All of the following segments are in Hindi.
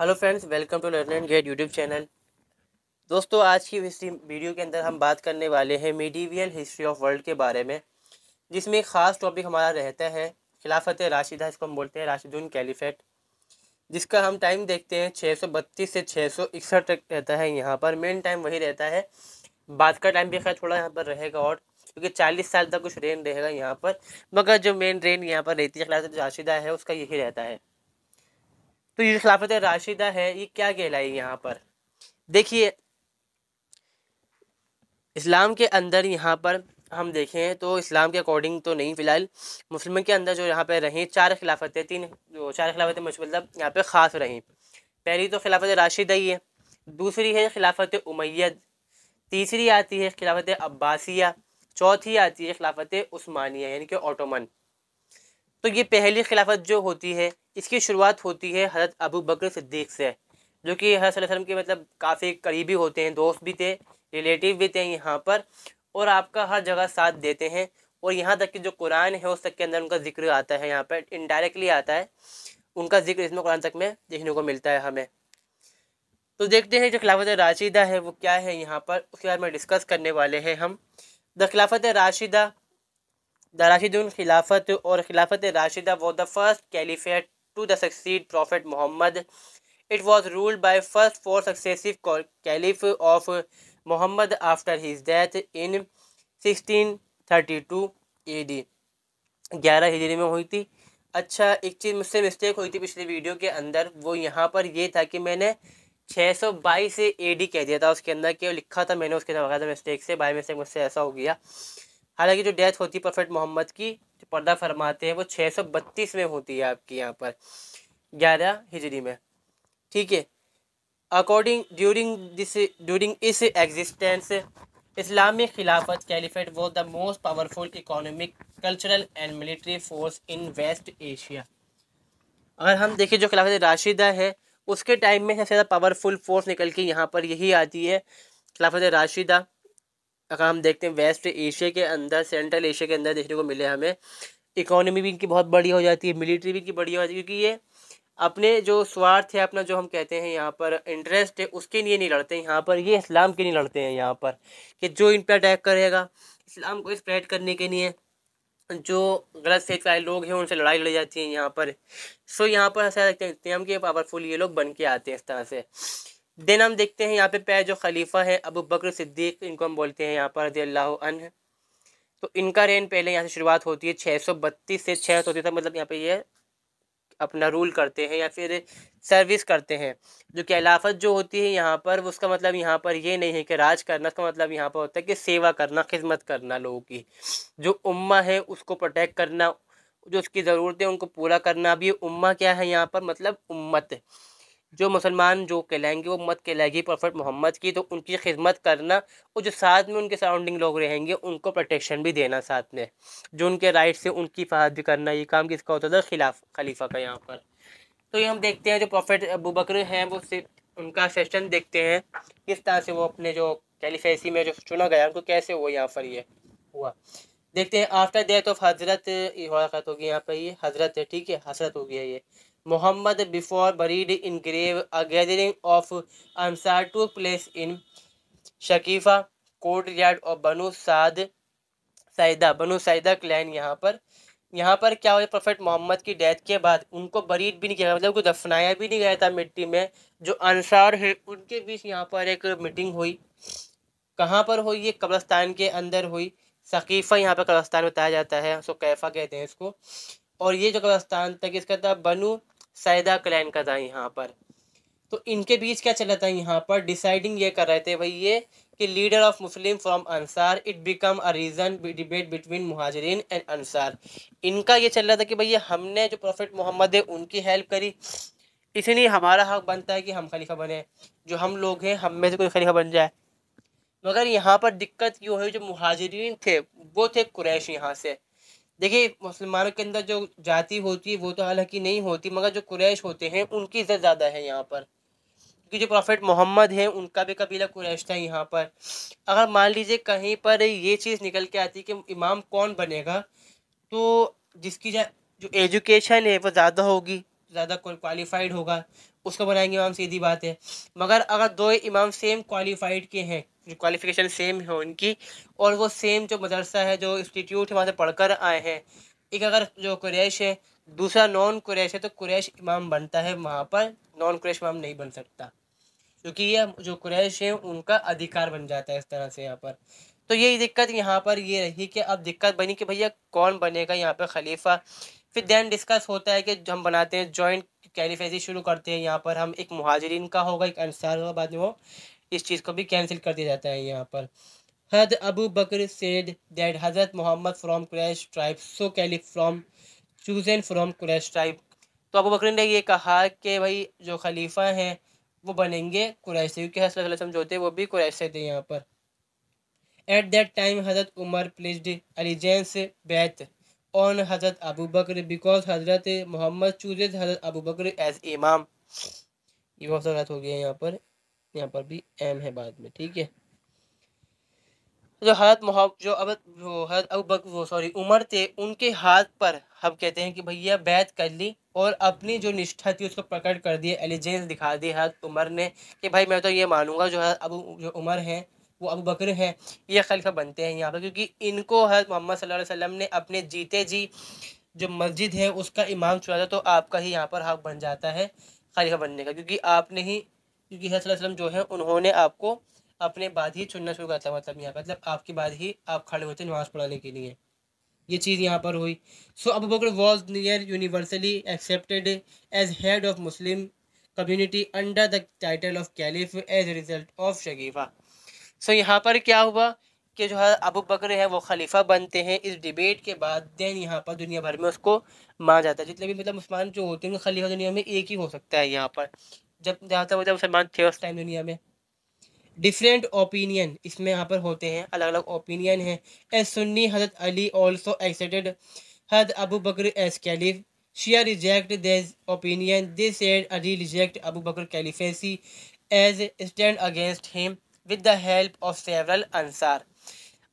Hello friends welcome to learn and get YouTube channel दोस्तों आज की वीडियो के अंदर हम बात करने वाले हैं मीडिवियल हिस्ट्री ऑफ वर्ल्ड के बारे में जिसमें एक ख़ास टॉपिक हमारा रहता है खिलाफत राशिदा इसको हम बोलते हैं राशिदून कैलिफेट जिसका हम टाइम देखते हैं बत्तीस से 661 तक रहता है यहाँ पर मेन टाइम वही रहता है बाद का टाइम भी खैर थोड़ा यहाँ पर रहेगा और क्योंकि चालीस साल तक कुछ रेन रहेगा यहाँ पर मगर जो मेन रेन यहाँ पर रहती है खिलाफत राशिदा है उसका यही रहता है तो ये खिलाफत राशिदा है ये क्या कहलाई यहाँ पर देखिए इस्लाम के अंदर यहाँ पर हम देखें तो इस्लाम के अकॉर्डिंग तो नहीं फ़िलहाल मुस्लिम के अंदर जो यहाँ पे रहें चार खिलाफतें तीन जो चार खिलाफतें मतलब यहाँ पे ख़ास रहीं पहली तो खिलाफत राशिद ही है दूसरी है खिलाफत उमैद तीसरी आती है खिलाफत अब्बासिया चौथी आती है खिलाफत उस्मानिया यानी कि ऑटोमन तो ये पहली खिलाफत जो होती है इसकी शुरुआत होती है हज़रत अबू बकर सिद्दीक से जो कि हजरत के मतलब काफ़ी करीबी होते हैं दोस्त भी थे रिलेटिव भी थे यहाँ पर और आपका हर जगह साथ देते हैं और यहाँ तक कि जो कुरान है उस तक के अंदर उनका जिक्र आता है यहाँ पर इनडायरेक्टली आता है उनका जिक्र इसमें कुरान तक में देखने को मिलता है हमें तो देखते हैं जो खिलाफत राशिदा है वो क्या है यहाँ पर उसके बारे में डिस्कस करने वाले हैं हम द खिलाफत राशिदा द राशिदुल खिलाफत और खिलाफत राशिदा was the first caliphate to the succeed prophet Muhammad it was ruled by first four successive caliph of Muhammad after his death in sixteen thirty two A D ग्यारह हिजरी में हुई थी अच्छा एक चीज़ मुझसे मिस्टेक हुई थी पिछले वीडियो के अंदर वो यहाँ पर ये था कि मैंने 622 से ए डी कह दिया था उसके अंदर के लिखा था मैंने उसके था मिस्टेक से बाई मिस्टेक मुझसे ऐसा हो गया हालांकि जो डेथ होती है प्रोफेट मोहम्मद की जो पर्दा फरमाते हैं वो छः सौ बत्तीस में होती है आपकी यहाँ पर ग्यारह हिजरी में ठीक है अकॉर्डिंग ड्यूरिंग दिस ड्यूरिंग इस एग्जिस्टेंस इस्लामिक खिलाफत कैलिफेट वो the most powerful economic cultural and military force in West Asia अगर हम देखें जो खिलाफत राशिदा है उसके टाइम में सबसे ज़्यादा पावरफुल फोर्स निकल के यहाँ पर यही आती है खिलाफत राशिदा अगर हम देखते हैं वेस्ट एशिया के अंदर सेंट्रल एशिया के अंदर देखने को मिले हमें इकोनॉमी भी इनकी बहुत बड़ी हो जाती है मिलिट्री भी इनकी बड़ी हो जाती है क्योंकि ये अपने जो स्वार्थ है अपना जो हम कहते हैं यहाँ पर इंटरेस्ट है उसके लिए नहीं लड़ते यहाँ पर ये इस्लाम के लिए लड़ते हैं यहाँ पर कि जो इन पर अटैक करेगा इस्लाम को स्प्रेड करने के लिए जो गलत फेथ वाले लोग हैं उनसे लड़ाई लड़ी जाती है यहाँ पर सो यहाँ पर ऐसा देखते हैं हम कि पावरफुल ये लोग बन के आते हैं इस तरह से देन हम देखते हैं यहाँ पे पै जो खलीफा है अबू बकर सिद्दीक इनको हम बोलते हैं यहाँ पर रजी अल्लाह तो इनका रेन पहले यहाँ से शुरुआत होती है छः सौ बत्तीस से छः सौ तक मतलब यहाँ पे ये अपना रूल करते हैं या फिर सर्विस करते हैं जो कि अलाफत जो होती है यहाँ पर उसका मतलब यहाँ पर ये नहीं है कि राज करना उसका मतलब यहाँ पर होता है कि सेवा करना खिदमत करना लोगों की जो उम्मा है उसको प्रोटेक्ट करना जो उसकी ज़रूरतें उनको पूरा करना अब ये उम्मा क्या है यहाँ पर मतलब उम्मत जो मुसलमान जो कहलाएंगे वो मत कहलाएगी प्रॉफिट मोहम्मद की तो उनकी खिदमत करना और जो साथ में उनके सराउंडिंग लोग रहेंगे उनको प्रोटेक्शन भी देना साथ में जो उनके राइट से उनकी हिफाजत भी करना ये काम किसका होता था खिलाफ खलीफा का यहाँ पर तो ये हम देखते हैं जो प्रॉफिट अबू बकर हैं वो सिर्फ उनका सेशन देखते हैं किस तरह से वो अपने जो कैलिफेसी में जो चुना गया उनको कैसे हुआ यहाँ पर ये हुआ देखते हैं आफ्टर डेथ ऑफ हजरत हो गई यहाँ पर ये हजरत है ठीक है हजरत हो गया ये Muhammad before buried in grave. A gathering of Ansar took place in Shakifa courtyard और बनु साद सैदा बनु सैदा क्लैन यहाँ पर यहाँ पर क्या हुआ प्रोफेट मोहम्मद की डेथ के बाद उनको बरीद भी नहीं किया मतलब उनको दफनाया भी नहीं गया था मिट्टी में जो अनसार है उनके बीच यहाँ पर एक मीटिंग हुई कहाँ पर हुई ये कब्रस्तान के अंदर हुई सकीफ़ा यहाँ पर कब्रस्तान बताया जाता है उसको कैफ़ा कहते हैं इसको और ये जो कब्रस्तान था किसका था बनु सैदा क्लैन का था यहाँ पर तो इनके बीच क्या चला था यहाँ पर डिसाइडिंग ये कर रहे थे भाई ये कि leader of Muslim from Ansar it become a reason debate between Muhajirin and Ansar इनका ये चल रहा था कि भाई ये हमने जो प्रॉफिट मोहम्मद है उनकी हेल्प करी इसलिए हमारा हक हाँ बनता है कि हम खलीफा बने जो हम लोग हैं हम में से कोई खलीफा बन जाए मगर यहाँ पर दिक्कत यूँ हुई जो महाजरीन थे वो थे कुरैश यहाँ से देखिए मुसलमानों के अंदर जो जाति होती है वो तो हालांकि नहीं होती मगर जो कुरैश होते हैं उनकी इज़्ज़त ज़्यादा है यहाँ पर क्योंकि जो प्रॉफिट मोहम्मद हैं उनका भी कबीला कुरैश था यहाँ पर अगर मान लीजिए कहीं पर ये चीज़ निकल के आती कि इमाम कौन बनेगा तो जिसकी जो एजुकेशन है वो ज़्यादा होगी ज़्यादा क्वालिफाइड होगा उसको बनाएंगे इमाम सीधी बात है मगर अगर दो इमाम सेम क्वालिफाइड के हैं जो क्वालिफिकेशन सेम हो उनकी और वो सेम जो मदरसा है जो इंस्टीट्यूट है वहाँ से पढ़ कर आए हैं एक अगर जो क्रैश है दूसरा नॉन क्रैश है तो क्रैश इमाम बनता है वहाँ पर नॉन क्रैश इमाम नहीं बन सकता क्योंकि ये जो क्रैश है उनका अधिकार बन जाता है इस तरह से यहाँ पर तो यही दिक्कत यहाँ पर ये रही कि अब दिक्कत बनी कि भैया कौन बनेगा यहाँ पर खलीफा फिर दैन डिस्कस होता है कि हम बनाते हैं जॉइंट कैलिफेसी शुरू करते हैं यहाँ पर हम एक महाजरीन का होगा एक अनसार होगा बाद में वो इस चीज़ को भी कैंसिल कर दिया जाता है यहाँ पर हद अबू बकर said that Hazrat Muhammad from Quraish tribe so caliph from chosen from Quraish tribe तो अबू बकर ने यह कहा कि भाई जो खलीफा हैं वो बनेंगे कुरैश से क्योंकि हसल वसम जो थे वो भी कुरैश से थे यहाँ पर eight that time Hazrat Umar placed allegiance बैत on Hazrat Abu Bakr because हज़रत मोहम्मद चूजे हज़रत अबू बकर एज इमाम ये बहुत गलत हो गया यहाँ पर यहाँ पर भी एम है बाद में ठीक है जो हरत मोहब जो अब वो हरत अब बक वो सॉरी उमर थे उनके हाथ पर हम कहते हैं कि भैया बैत कर ली और अपनी जो निष्ठा थी उसको प्रकट कर दिए एलिजेंस दिखा दी हरत उमर ने कि भाई मैं तो ये मानूंगा जो हजरत अब जो उमर हैं वो अब बकर हैं ये खलीफा बनते हैं यहाँ पर क्योंकि इनको हरत मोहम्मद सल्ला वसम ने अपने जीते जी जो मस्जिद है उसका इमाम चुना था तो आपका ही यहाँ पर हक हाँ बन जाता है खलीफा बनने का क्योंकि आपने ही क्योंकि हसन जो है उन्होंने आपको अपने बाद ही चुनना शुरू करता मतलब यहाँ पर मतलब आपके बाद ही आप खड़े होते नमाज़ पढ़ाने के लिए ये चीज़ यहाँ पर हुई so Abu Bakr was near universally accepted as head of Muslim community under the title of caliph as result of Saqifa so यहाँ पर क्या हुआ कि जो है अबू बकर है वो खलीफा बनते हैं इस डिबेट के बाद दैन यहाँ पर दुनिया भर में उसको माना जाता है जितने भी मतलब मुसलमान जो होते हैं खलीफा दुनिया में एक ही हो सकता है यहाँ पर जब जहाँ तक मुसलमान थे उस टाइम दुनिया में डिफरेंट ओपिनियन इसमें यहाँ पर होते हैं अलग अलग ओपिनियन हैं ए सुन्नी हजरत Ali also accepted Hazrat Abu Bakr as caliph Shia reject this opinion this ad Ali reject Abu Bakr caliphacy as stand against him with the help of several Ansar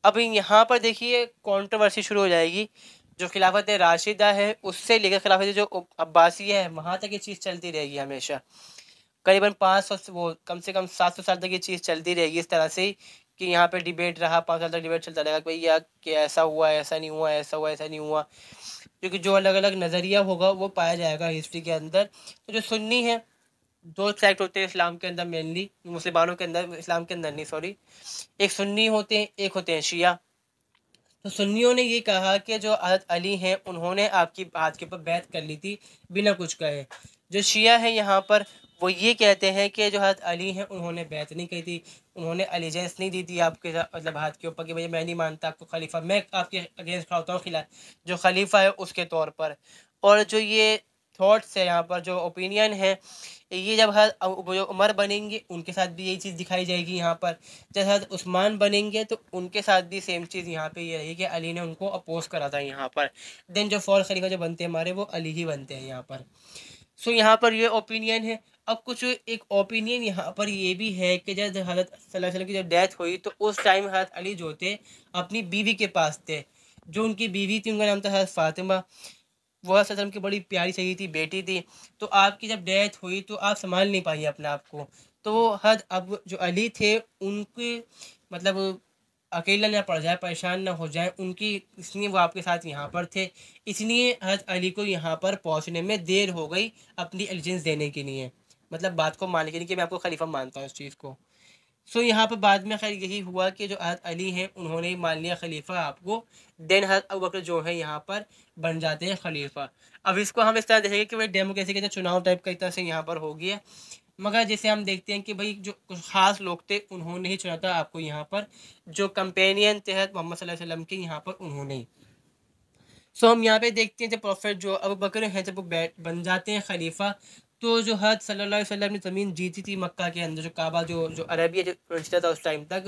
अब यहाँ पर देखिए कॉन्ट्रोवर्सी शुरू हो जाएगी जो खिलाफत राशिदा है उससे लेकर खिलाफत जो अब्बासी है वहाँ तक ये चीज़ चलती रहेगी हमेशा करीबन पाँच सौ वो कम से कम सात सौ साल तक ये चीज़ चलती रहेगी इस तरह से कि यहाँ पे डिबेट रहा पाँच साल तक डिबेट चलता रहेगा भाई यार कि ऐसा हुआ ऐसा नहीं हुआ ऐसा हुआ ऐसा नहीं हुआ क्योंकि जो अलग अलग नज़रिया होगा वो पाया जाएगा हिस्ट्री के अंदर तो जो सुन्नी है दो सेक्ट होते हैं इस्लाम के अंदर मेनली मुसलमानों के अंदर इस्लाम के अंदर नहीं सॉरी एक सुन्नी होते हैं एक होते हैं शिया तो सुन्नियों ने ये कहा कि जो हजरत अली हैं उन्होंने आपकी हाथ के ऊपर बैत कर ली थी बिना कुछ कहे जो शिया है यहाँ पर वो ये कहते हैं कि जो हज़रत अली हैं उन्होंने बैत नहीं कही थी उन्होंने अलीजेंस नहीं दी थी आपके मतलब हाथ के ऊपर कि भैया मैं नहीं मानता आपको खलीफा मैं आपके अगेंस्ट खड़ा होता हूँ खिलाफ जो खलीफा है उसके तौर पर और जो ये थाट्स है यहाँ पर जो ओपिनियन है ये जब हर जो उमर बनेंगे उनके साथ भी यही चीज़ दिखाई जाएगी यहाँ पर जैसे हर उस्मान बनेंगे तो उनके साथ भी सेम चीज़ यहाँ पे ये रही कि अली ने उनको अपोज करा था यहाँ पर देन जो फौर खलीफा जो बनते हैं हमारे वो अली ही बनते हैं यहाँ पर सो यहाँ पर ये ओपिनियन है अब कुछ एक ओपिनियन यहाँ पर ये भी है कि जब हजरत वसल्लम की जब डेथ हुई तो उस टाइम हजरत अली जो थे अपनी बीवी के पास थे जो उनकी बीवी थी उनका नाम था हजरत फातिमा वह सदम की बड़ी प्यारी सही थी बेटी थी तो आपकी जब डेथ हुई तो आप संभाल नहीं पाई अपने आप को तो हद अब जो अली थे उनके मतलब अकेला ना पड़ जाए परेशान ना हो जाए उनकी इसलिए वो आपके साथ यहाँ पर थे इसलिए हज अली को यहाँ पर पहुँचने में देर हो गई अपनी एलिजेंस देने के लिए मतलब बात को मान लिया कि मैं आपको खलीफा मानता हूँ इस चीज़ को सो so, यहाँ पर बाद में खैर यही हुआ कि जो हज़रत अली हैं उन्होंने ही मान लिया खलीफा आपको देन हज़रत अब जो है यहाँ पर बन जाते हैं खलीफा अब इसको हम इस तरह देखेंगे कि भाई डेमोक्रेसी के जो चुनाव टाइप का एक तरह से यहाँ पर हो गया मगर जैसे हम देखते हैं कि भाई जो कुछ ख़ास लोग थे उन्होंने ही चुना था आपको यहाँ पर जो कंपेनियन थे मोहम्मद वसम के यहाँ पर उन्होंने ही सो so, हम यहाँ पे देखते हैं जब प्रॉफिट जो अब बकर हैं जब वो बैठ बन जाते हैं खलीफा तो जो हज सल्लल्लाहु अलैहि वसल्लम ने ज़मीन जीती थी मक्का के अंदर जो काबा जो जो अरबिया जो रिश्ता था उस टाइम तक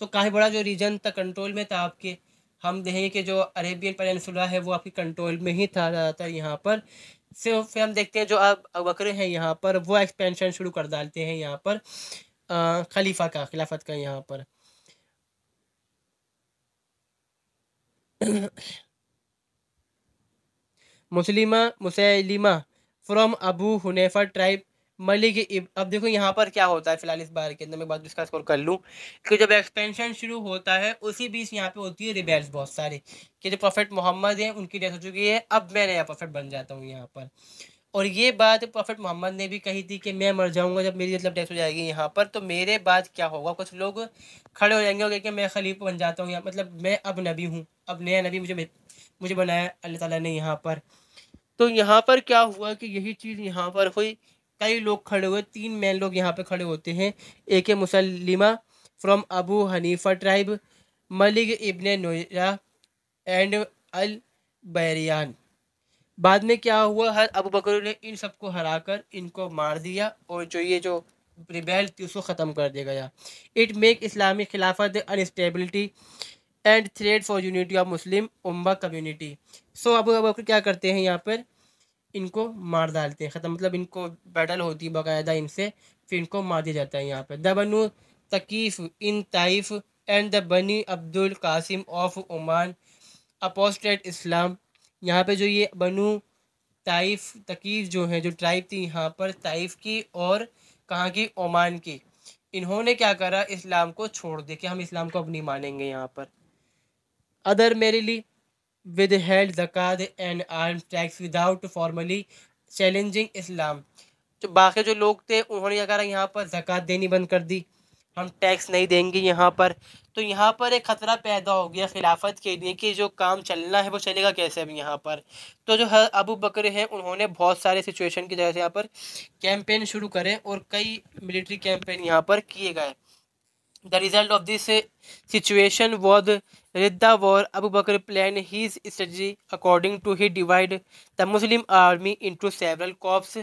तो काफ़ी बड़ा जो रीजन था कंट्रोल में था आपके हम देखेंगे कि जो अरेबियन पेनसुला है वो आपके कंट्रोल में ही था ज़्यादातर यहाँ पर सिर्फ फिर हम देखते हैं जो अब बकरे हैं यहाँ पर वो एक्सपेंशन शुरू कर डालते हैं यहाँ पर खलीफा का खिलाफत का यहाँ पर Musaylima Musaylima from Abu Hanifa tribe Malik अब देखो यहाँ पर क्या होता है फिलहाल इस बार के अंदर मैं बात डिस्कस और कर लूँ कि जब एक्सपेंशन शुरू होता है उसी बीच यहाँ पे होती है रिबेल्स बहुत सारे कि जो प्रॉफेट मोहम्मद हैं उनकी डेथ हो चुकी है अब मैं नया प्रॉफेट बन जाता हूँ यहाँ पर और ये बात प्रॉफेट मोहम्मद ने भी कही थी कि मैं मर जाऊँगा जब मेरी मतलब डेथ हो जाएगी यहाँ पर तो मेरे बाद क्या होगा कुछ लोग खड़े हो जाएंगे और कि मैं खलीफ बन जाता हूँ यहाँ मतलब मैं अब नबी हूँ अब नया नबी मुझे मुझे बनाया अल्लाह तला ने यहाँ पर तो यहाँ पर क्या हुआ कि यही चीज़ यहाँ पर हुई कई लोग खड़े हुए तीन मेन लोग यहाँ पर खड़े होते हैं एक Musaylima from Abu Hanifa tribe Malik ibn Nuwayra and Al Bahrain बाद में क्या हुआ हर अबू बकर ने इन सबको हरा कर इनको मार दिया और जो ये जो रिबेल थी उसको ख़त्म कर दिया गया इट मेक इस्लामी खिलाफत instability and threat for unity of Muslim Ummah community so अब अब क्या करते हैं यहाँ पर इनको मार डालते हैं ख़त्म मतलब इनको बैटल होती है बाकायदा इनसे फिर इनको मार दिया जाता है यहाँ पर the Banu Thaqif in Taif and the Bani Abdul Qasim of Oman apostate Islam यहाँ पे जो ये बनु तइफ तकीफ़ जो है जो ट्राइब थी यहाँ पर तइफ की और कहाँ की ओमान की इन्होंने क्या करा इस्लाम को छोड़ दिया कि हम इस्लाम को अब नहीं मानेंगे यहाँ पर अदर मेरे लिए withheld जक़ात and arm tax without formally challenging Islam तो बाकी जो लोग थे उन्होंने अगर यहाँ पर जक़ात देनी बंद कर दी हम टैक्स नहीं देंगे यहाँ पर तो यहाँ पर एक ख़तरा पैदा हो गया खिलाफत के लिए कि जो काम चलना है वो चलेगा कैसे अब यहाँ पर तो जो है अबू बकर हैं उन्होंने बहुत सारे सिचुएशन की जगह से यहाँ पर कैंपेन शुरू करे और कई मिलिट्री कैंपेन यहाँ पर किए गए the result of this situation was Ridda war, Abu Bakr planned his strategy according to he divided the Muslim army into several corps.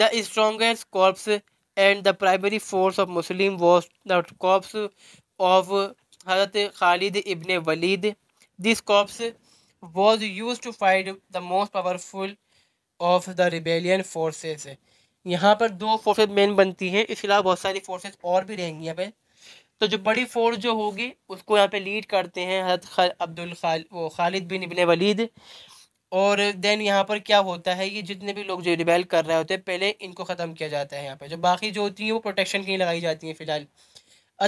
The strongest corps and the primary force of Muslim was the corps of Hazrat Khalid ibn Walid. This corps was used to fight the most powerful of the rebellion forces. यहाँ पर दो फोर्सेज मेन बनती हैं इसके अलावा बहुत सारी फोर्सेज और भी रहेंगी यहाँ पे तो जो बड़ी फोर्स जो होगी उसको यहाँ पे लीड करते हैं हजरत अब्दुल खाल वो खालिद बिन इबन वलीद और देन यहाँ पर क्या होता है ये जितने भी लोग जो रिबेल कर रहे होते हैं पहले इनको ख़त्म किया जाता है यहाँ पे जो बाकी जो होती हैं वो प्रोटेक्शन के लिए लगाई जाती हैं फ़िलहाल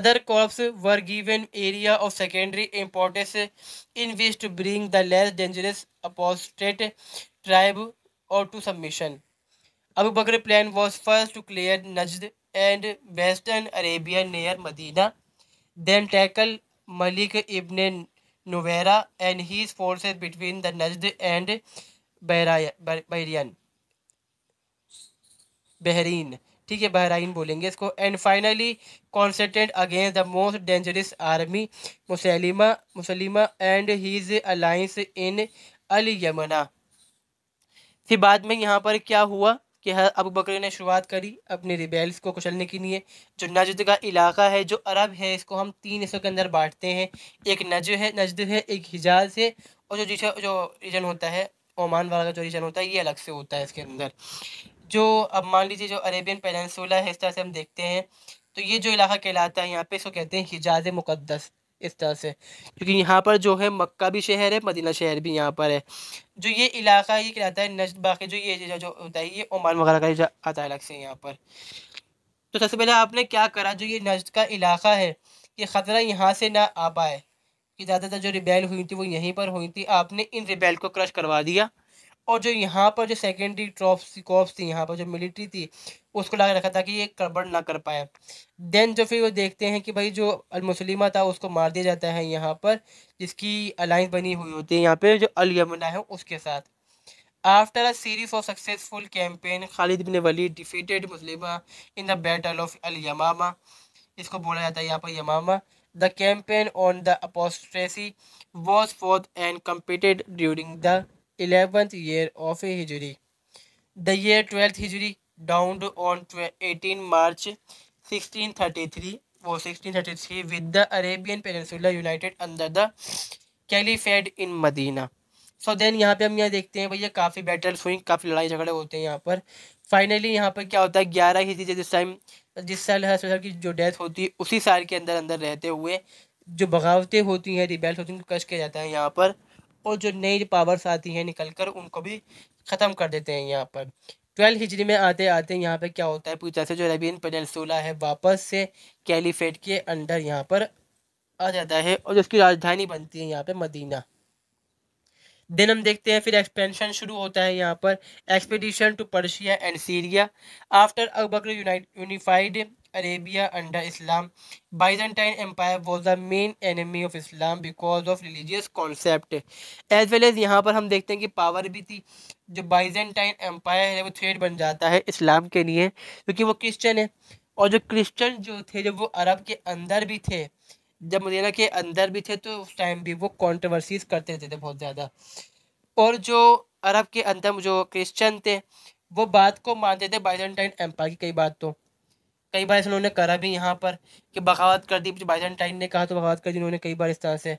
other corps were given area of secondary importance in which to bring the less dangerous apostate tribe और to submission Abu Bakr plan was first to clear Najd and western Arabia near Medina then tackle Malik ibn Nuwera and his forces between the Najd and Bahrain Bahrain ठीक है बहराइन बोलेंगे इसको and finally concentrate against the most dangerous army Musaylima Musaylima and his alliance in al Yamama फिर बाद में यहाँ पर क्या हुआ कि अब बकरे ने शुरुआत करी अपने रिबेल्स को कुचलने के लिए जो नजद का इलाका है जो अरब है इसको हम तीन हिस्सों के अंदर बांटते हैं एक नज है नजद है एक हिजाज है और जो जिसका जो रीजन होता है ओमान वाला का जो रीजन होता है ये अलग से होता है इसके अंदर जो अब मान लीजिए जो अरेबियन पेनसूला है इस तरह से हम देखते हैं तो ये जो इलाका कहलाता है यहाँ पे इसको कहते हैं हिजाज मुक़दस इस तरह से क्योंकि यहाँ पर जो है मक्का भी शहर है मदीना शहर भी यहाँ पर है जो ये इलाका ये कहलाता है नजद बाकी जो ये जो होता है ये ओमान वगैरह का आता है अलग से यहाँ पर तो सबसे पहले आपने क्या करा जो ये नजद का इलाका है ये ख़तरा यहाँ से ना आ पाए कि ज़्यादातर जो रिबेल हुई थी वो यहीं पर हुई थी आपने इन रिबेल को क्रश करवा दिया और जो यहाँ पर जो सेकेंडरी ट्रॉप्स कॉप्स थी यहाँ पर जो मिलिट्री थी उसको लगा रखा था कि ये गड़बड़ ना कर पाए देन जो फिर वो देखते हैं कि भाई जो अलमुसलिमा था उसको मार दिया जाता है यहाँ पर जिसकी अलाइंस बनी हुई होती है यहाँ पर जो अल है उसके साथ after a series of successful campaign Khalid bin Walid defeated Muslim in the battle of al Yamama इसको बोला जाता है यहाँ पर Yamama the campaign on the apostasy was fought and completed during the 11th year of Hijri. The year 12th Hijri dawned on 18 March 1633 thirty 1633 with the Arabian Peninsula united under the Caliphate in Medina. So so then यहाँ पे हम यहाँ देखते हैं भैया काफ़ी बैटल्स हुई काफ़ी लड़ाई झगड़े होते हैं यहाँ पर फाइनली यहाँ पर क्या होता है ग्यारह हिजरी जिस टाइम जिस साल हर साल की जो डेथ होती है उसी साल के अंदर अंदर रहते हुए जो बगावतें होती हैं रिबेल्स होती हैं उनको कश किया जाता है यहाँ पर और जो नई पावर्स आती हैं निकल कर उनको भी ख़त्म कर देते हैं यहाँ पर ट्वेल्थ हिजरी में आते आते यहाँ पर क्या होता है पूरी तरह से जो रबीन पेनसुला है वापस से कैलीफेट के अंडर यहाँ पर आ जाता है और उसकी राजधानी बनती है यहाँ पर मदीना देन हम देखते हैं फिर एक्सपेंशन शुरू होता है यहाँ पर expedition to Persia and Syria after अकबर unite unified Arabia under Islam Byzantine empire was the main enemy of Islam because of religious concept as well as यहाँ पर हम देखते हैं कि पावर भी थी जो बाइजेंटाइन एम्पायर है वो थ्रेड बन जाता है इस्लाम के लिए क्योंकि वो क्रिश्चन है और जो क्रिश्चन जो थे जब वो अरब के अंदर भी थे जब मदीना के अंदर भी थे तो उस टाइम भी वो कॉन्ट्रोवर्सीज करते थे, थे बहुत ज़्यादा और जो अरब के अंदर जो क्रिश्चन थे वो बात को मानते थे बाइजेंटाइन एम्पायर की कई बात तो कई बार ऐसे उन्होंने करा भी यहाँ पर कि बगावत कर दी बाइजेंटाइन ने कहा तो बगावत कर दी उन्होंने कई बार इस तरह से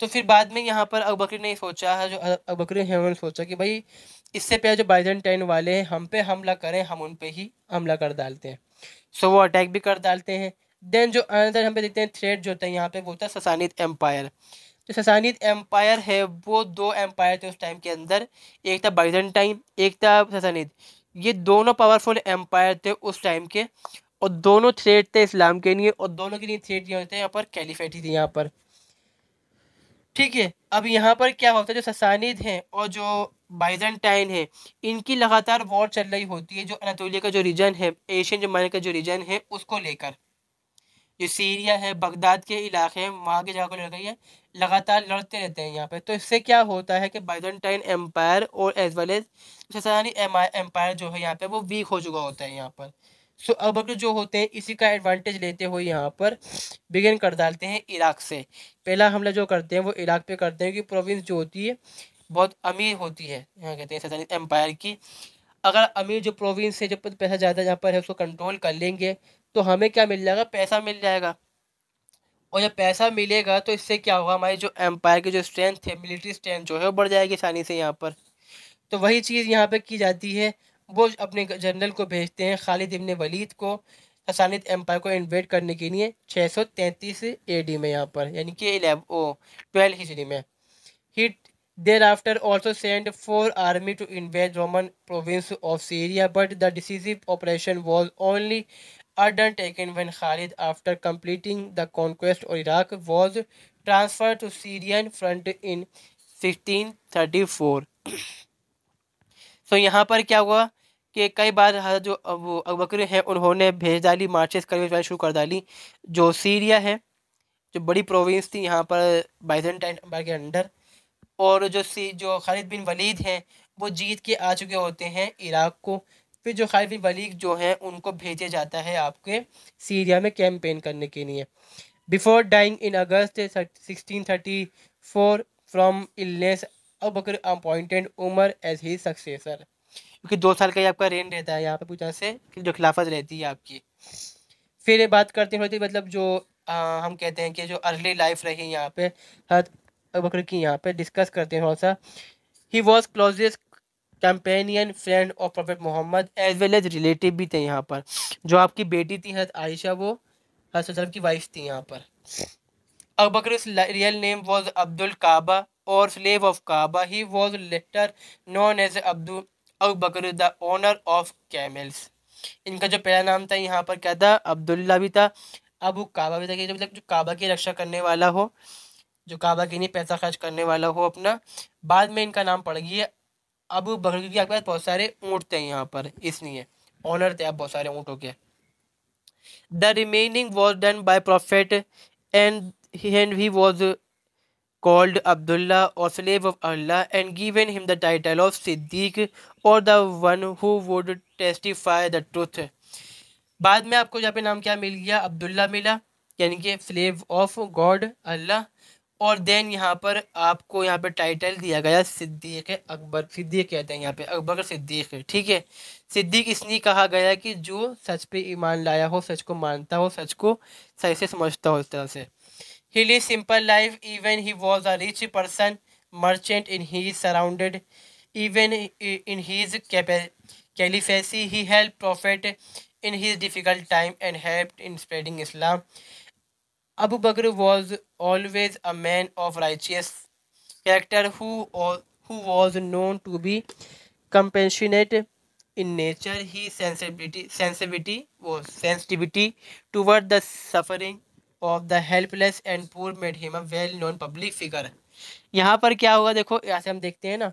तो फिर बाद में यहाँ पर अकबकरी ने सोचा है जो अकबकर है उन्होंने सोचा कि भाई इससे पहले जो बाइजेंटाइन वाले हैं हम पे हमला करें हम उन पर ही हमला कर डालते हैं सो वो अटैक भी कर डालते हैं देन जो अनदर हम पे देखते हैं थ्रेड जो होता है यहाँ पे वो होता है ससानित एम्पायर जो तो ससानित एम्पायर है वो दो एम्पायर थे उस टाइम के अंदर एक था बाइजेंटाइन एक था ससानित ये दोनों पावरफुल एम्पायर थे उस टाइम के और दोनों थ्रेड थे इस्लाम के लिए और दोनों के लिए थ्रेड ये होते हैं यहाँ पर कैलिफेट ही थी यहाँ पर ठीक है अब यहाँ पर क्या होता है जो ससानिद हैं और जो बाइजेंटाइन है इनकी लगातार वॉर चल रही होती है जो अनातोलिया का जो रीजन है एशियन जो का जो रीजन है उसको लेकर जो सीरिया है बगदाद के इलाके हैं वहाँ के जगह को लड़ गई है लगातार लड़ते रहते हैं यहाँ पे तो इससे क्या होता है कि बाइजेंटाइन एम्पायर और as well as Sasani empire जो है यहाँ पर वो वीक हो चुका होता है यहाँ पर सो अबकर जो होते हैं इसी का एडवांटेज लेते हुए यहाँ पर बिगेन कर डालते हैं इराक से पहला हमला जो करते हैं वो इराक पे करते हैं कि प्रोविंस जो होती है बहुत अमीर होती है यहाँ कहते हैं एम्पायर की अगर अमीर जो प्रोविंस है जब पैसा ज़्यादा यहाँ पर है उसको कंट्रोल कर लेंगे तो हमें क्या मिल जाएगा पैसा मिल जाएगा और जब पैसा मिलेगा तो इससे क्या होगा हमारी जो एम्पायर की जो स्ट्रेंथ है मिलिट्री स्ट्रेंथ जो है वो बढ़ जाएगी आसानी से यहाँ पर तो वही चीज़ यहाँ पर की जाती है वो अपने जनरल को भेजते हैं खालिद इबन वलीद को असानद एम्पायर को इन्वेट करने के लिए 633 एडी में यहाँ पर यानी कि ओ ट्वेल्व हिस्ट्री में he thereafter also send four army to invade Roman province of Syria but the decisive operation was only taken when Khalid after completing the conquest और Iraq was transfer to Syrian front in sixteen thirty four so यहाँ पर क्या हुआ कि कई बार जो वो अबकर हैं उन्होंने भेज डाली मार्चेस करनी शुरू कर डाली जो सीरिया है जो बड़ी प्रोविंस थी यहाँ पर बाइजेंटाइन एम्पायर के अंडर और जो सी जो खालिद बिन वलीद हैं वो जीत के आ चुके होते हैं इराक़ को फिर जो खालिद बिन वलीद जो हैं उनको भेजे जाता है आपके सीरिया में कैंपेन करने के लिए before dying in August sixteen thirty four from illness और Bakr appointed Umar as his successor क्योंकि दो साल का ही आपका रेन रहता है यहाँ पे पूछा से जो खिलाफत रहती है आपकी फिर बात करते हैं मतलब जो आ, हम कहते हैं कि जो अर्ली लाइफ रही यहाँ पे हद बकर की यहाँ पे डिस्कस करते हैं थोड़ा सा he was closest companion friend of prophet Mohammad as well as relative भी थे यहाँ पर जो आपकी बेटी थी हजरत आयशा वो हजरत की वाइफ थी यहाँ पर Abu Bakr real name was Abdul Kaaba और slave of Kaaba he was later known as Abdu Abu Bakr the owner of camels इनका जो पहला नाम था यहाँ पर क्या था अब्दुल्ला भी था अबू काबा भी था कि जो मतलब जो काबा की रक्षा करने वाला हो जो काबा के लिए पैसा खर्च करने वाला हो अपना बाद में इनका नाम पड़ गया अब बकर क्योंकि आपके पास बहुत सारे ऊँट थे यहाँ पर इसलिए ऑनर थे आप बहुत सारे ऊँटों के the remaining was done by prophet and and he was called Abdullah or slave of Allah and given him the title of Siddiq or the one who would testify the truth. बाद में आपको यहाँ पे नाम क्या मिल गया अब्दुल्ला मिला यानी कि स्लेव ऑफ गॉड अल्लाह और देन यहाँ पर आपको यहाँ पे टाइटल दिया गया सिद्दीक अकबर सिद्दीक कहते हैं यहाँ पे अकबर सिद्दीक ठीक है सिद्दीक इसलिए कहा गया कि जो सच पे ईमान लाया हो सच को मानता हो सच को सही से समझता हो इस तरह से He lived simple life even he was a rich person, merchant in his surrounded. Even in his caliphacy he helped prophet in his difficult time and helped in spreading Islam. Abu Bakr was always a man of righteous character who, who was known to be compassionate in nature. His sensitivity, sensitivity was sensitivity toward the suffering of the helpless and poor made him a well known public figure यहाँ पर क्या हुआ देखो ऐसे हम देखते हैं ना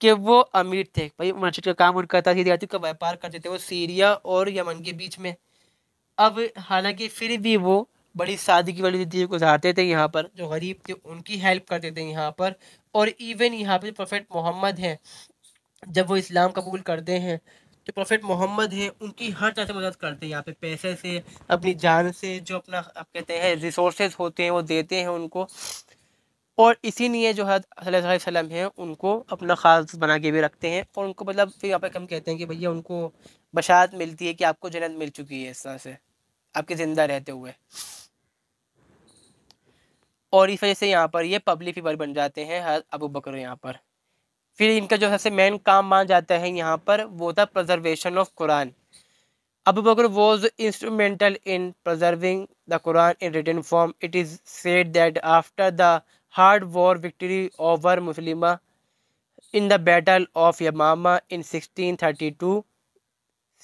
कि वो अमीर थे भाई मस्जिद का काम उनका था सीधे का व्यापार करते थे वो सीरिया और यमन के बीच में अब हालांकि फिर भी वो बड़ी सादगी वाली जिंदगी गुजारते थे यहाँ पर जो गरीब थे उनकी हेल्प करते थे यहाँ पर और इवन यहाँ पे प्रोफेट मोहम्मद हैं जब वो इस्लाम कबूल करते हैं जो प्रोफेट मोहम्मद हैं उनकी हर तरह से मदद करते हैं यहाँ पे पैसे से अपनी जान से जो अपना आप कहते हैं रिसोर्सेज होते हैं वो देते हैं उनको और इसीलिए जो है वसम है उनको अपना ख़ास बना के भी रखते हैं और उनको मतलब फिर यहाँ पे हम कहते हैं कि भैया उनको बशात मिलती है कि आपको जन्नत मिल चुकी है इस तरह से आपके ज़िंदा रहते हुए और इस वजह से यहाँ पर ये पब्लिक फिगर बन जाते हैं हर अबू बकर यहाँ पर फिर इनका जो सबसे मेन काम माना जाता है यहाँ पर वो था preservation of Quran Abu Bakr was instrumental in preserving the Quran in written form it is said that after the hard war victory over Muslim in the battle of Yamama in 1632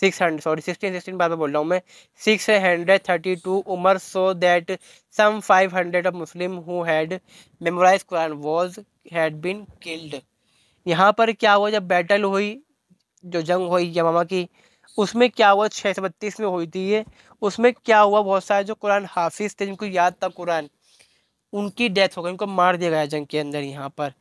600 sorry 1616 बाद में बोल रहा हूँ मैं 632 so that some five hundred of Muslim who had memorize Quran was had been killed यहाँ पर क्या हुआ जब बैटल हुई जो जंग हुई यमामा की उसमें क्या हुआ छः सौ बत्तीस में हुई थी ये उसमें क्या हुआ बहुत सारे जो कुरान हाफिज थे जिनको याद था कुरान उनकी डेथ हो गई उनको मार दिया गया जंग के अंदर यहाँ पर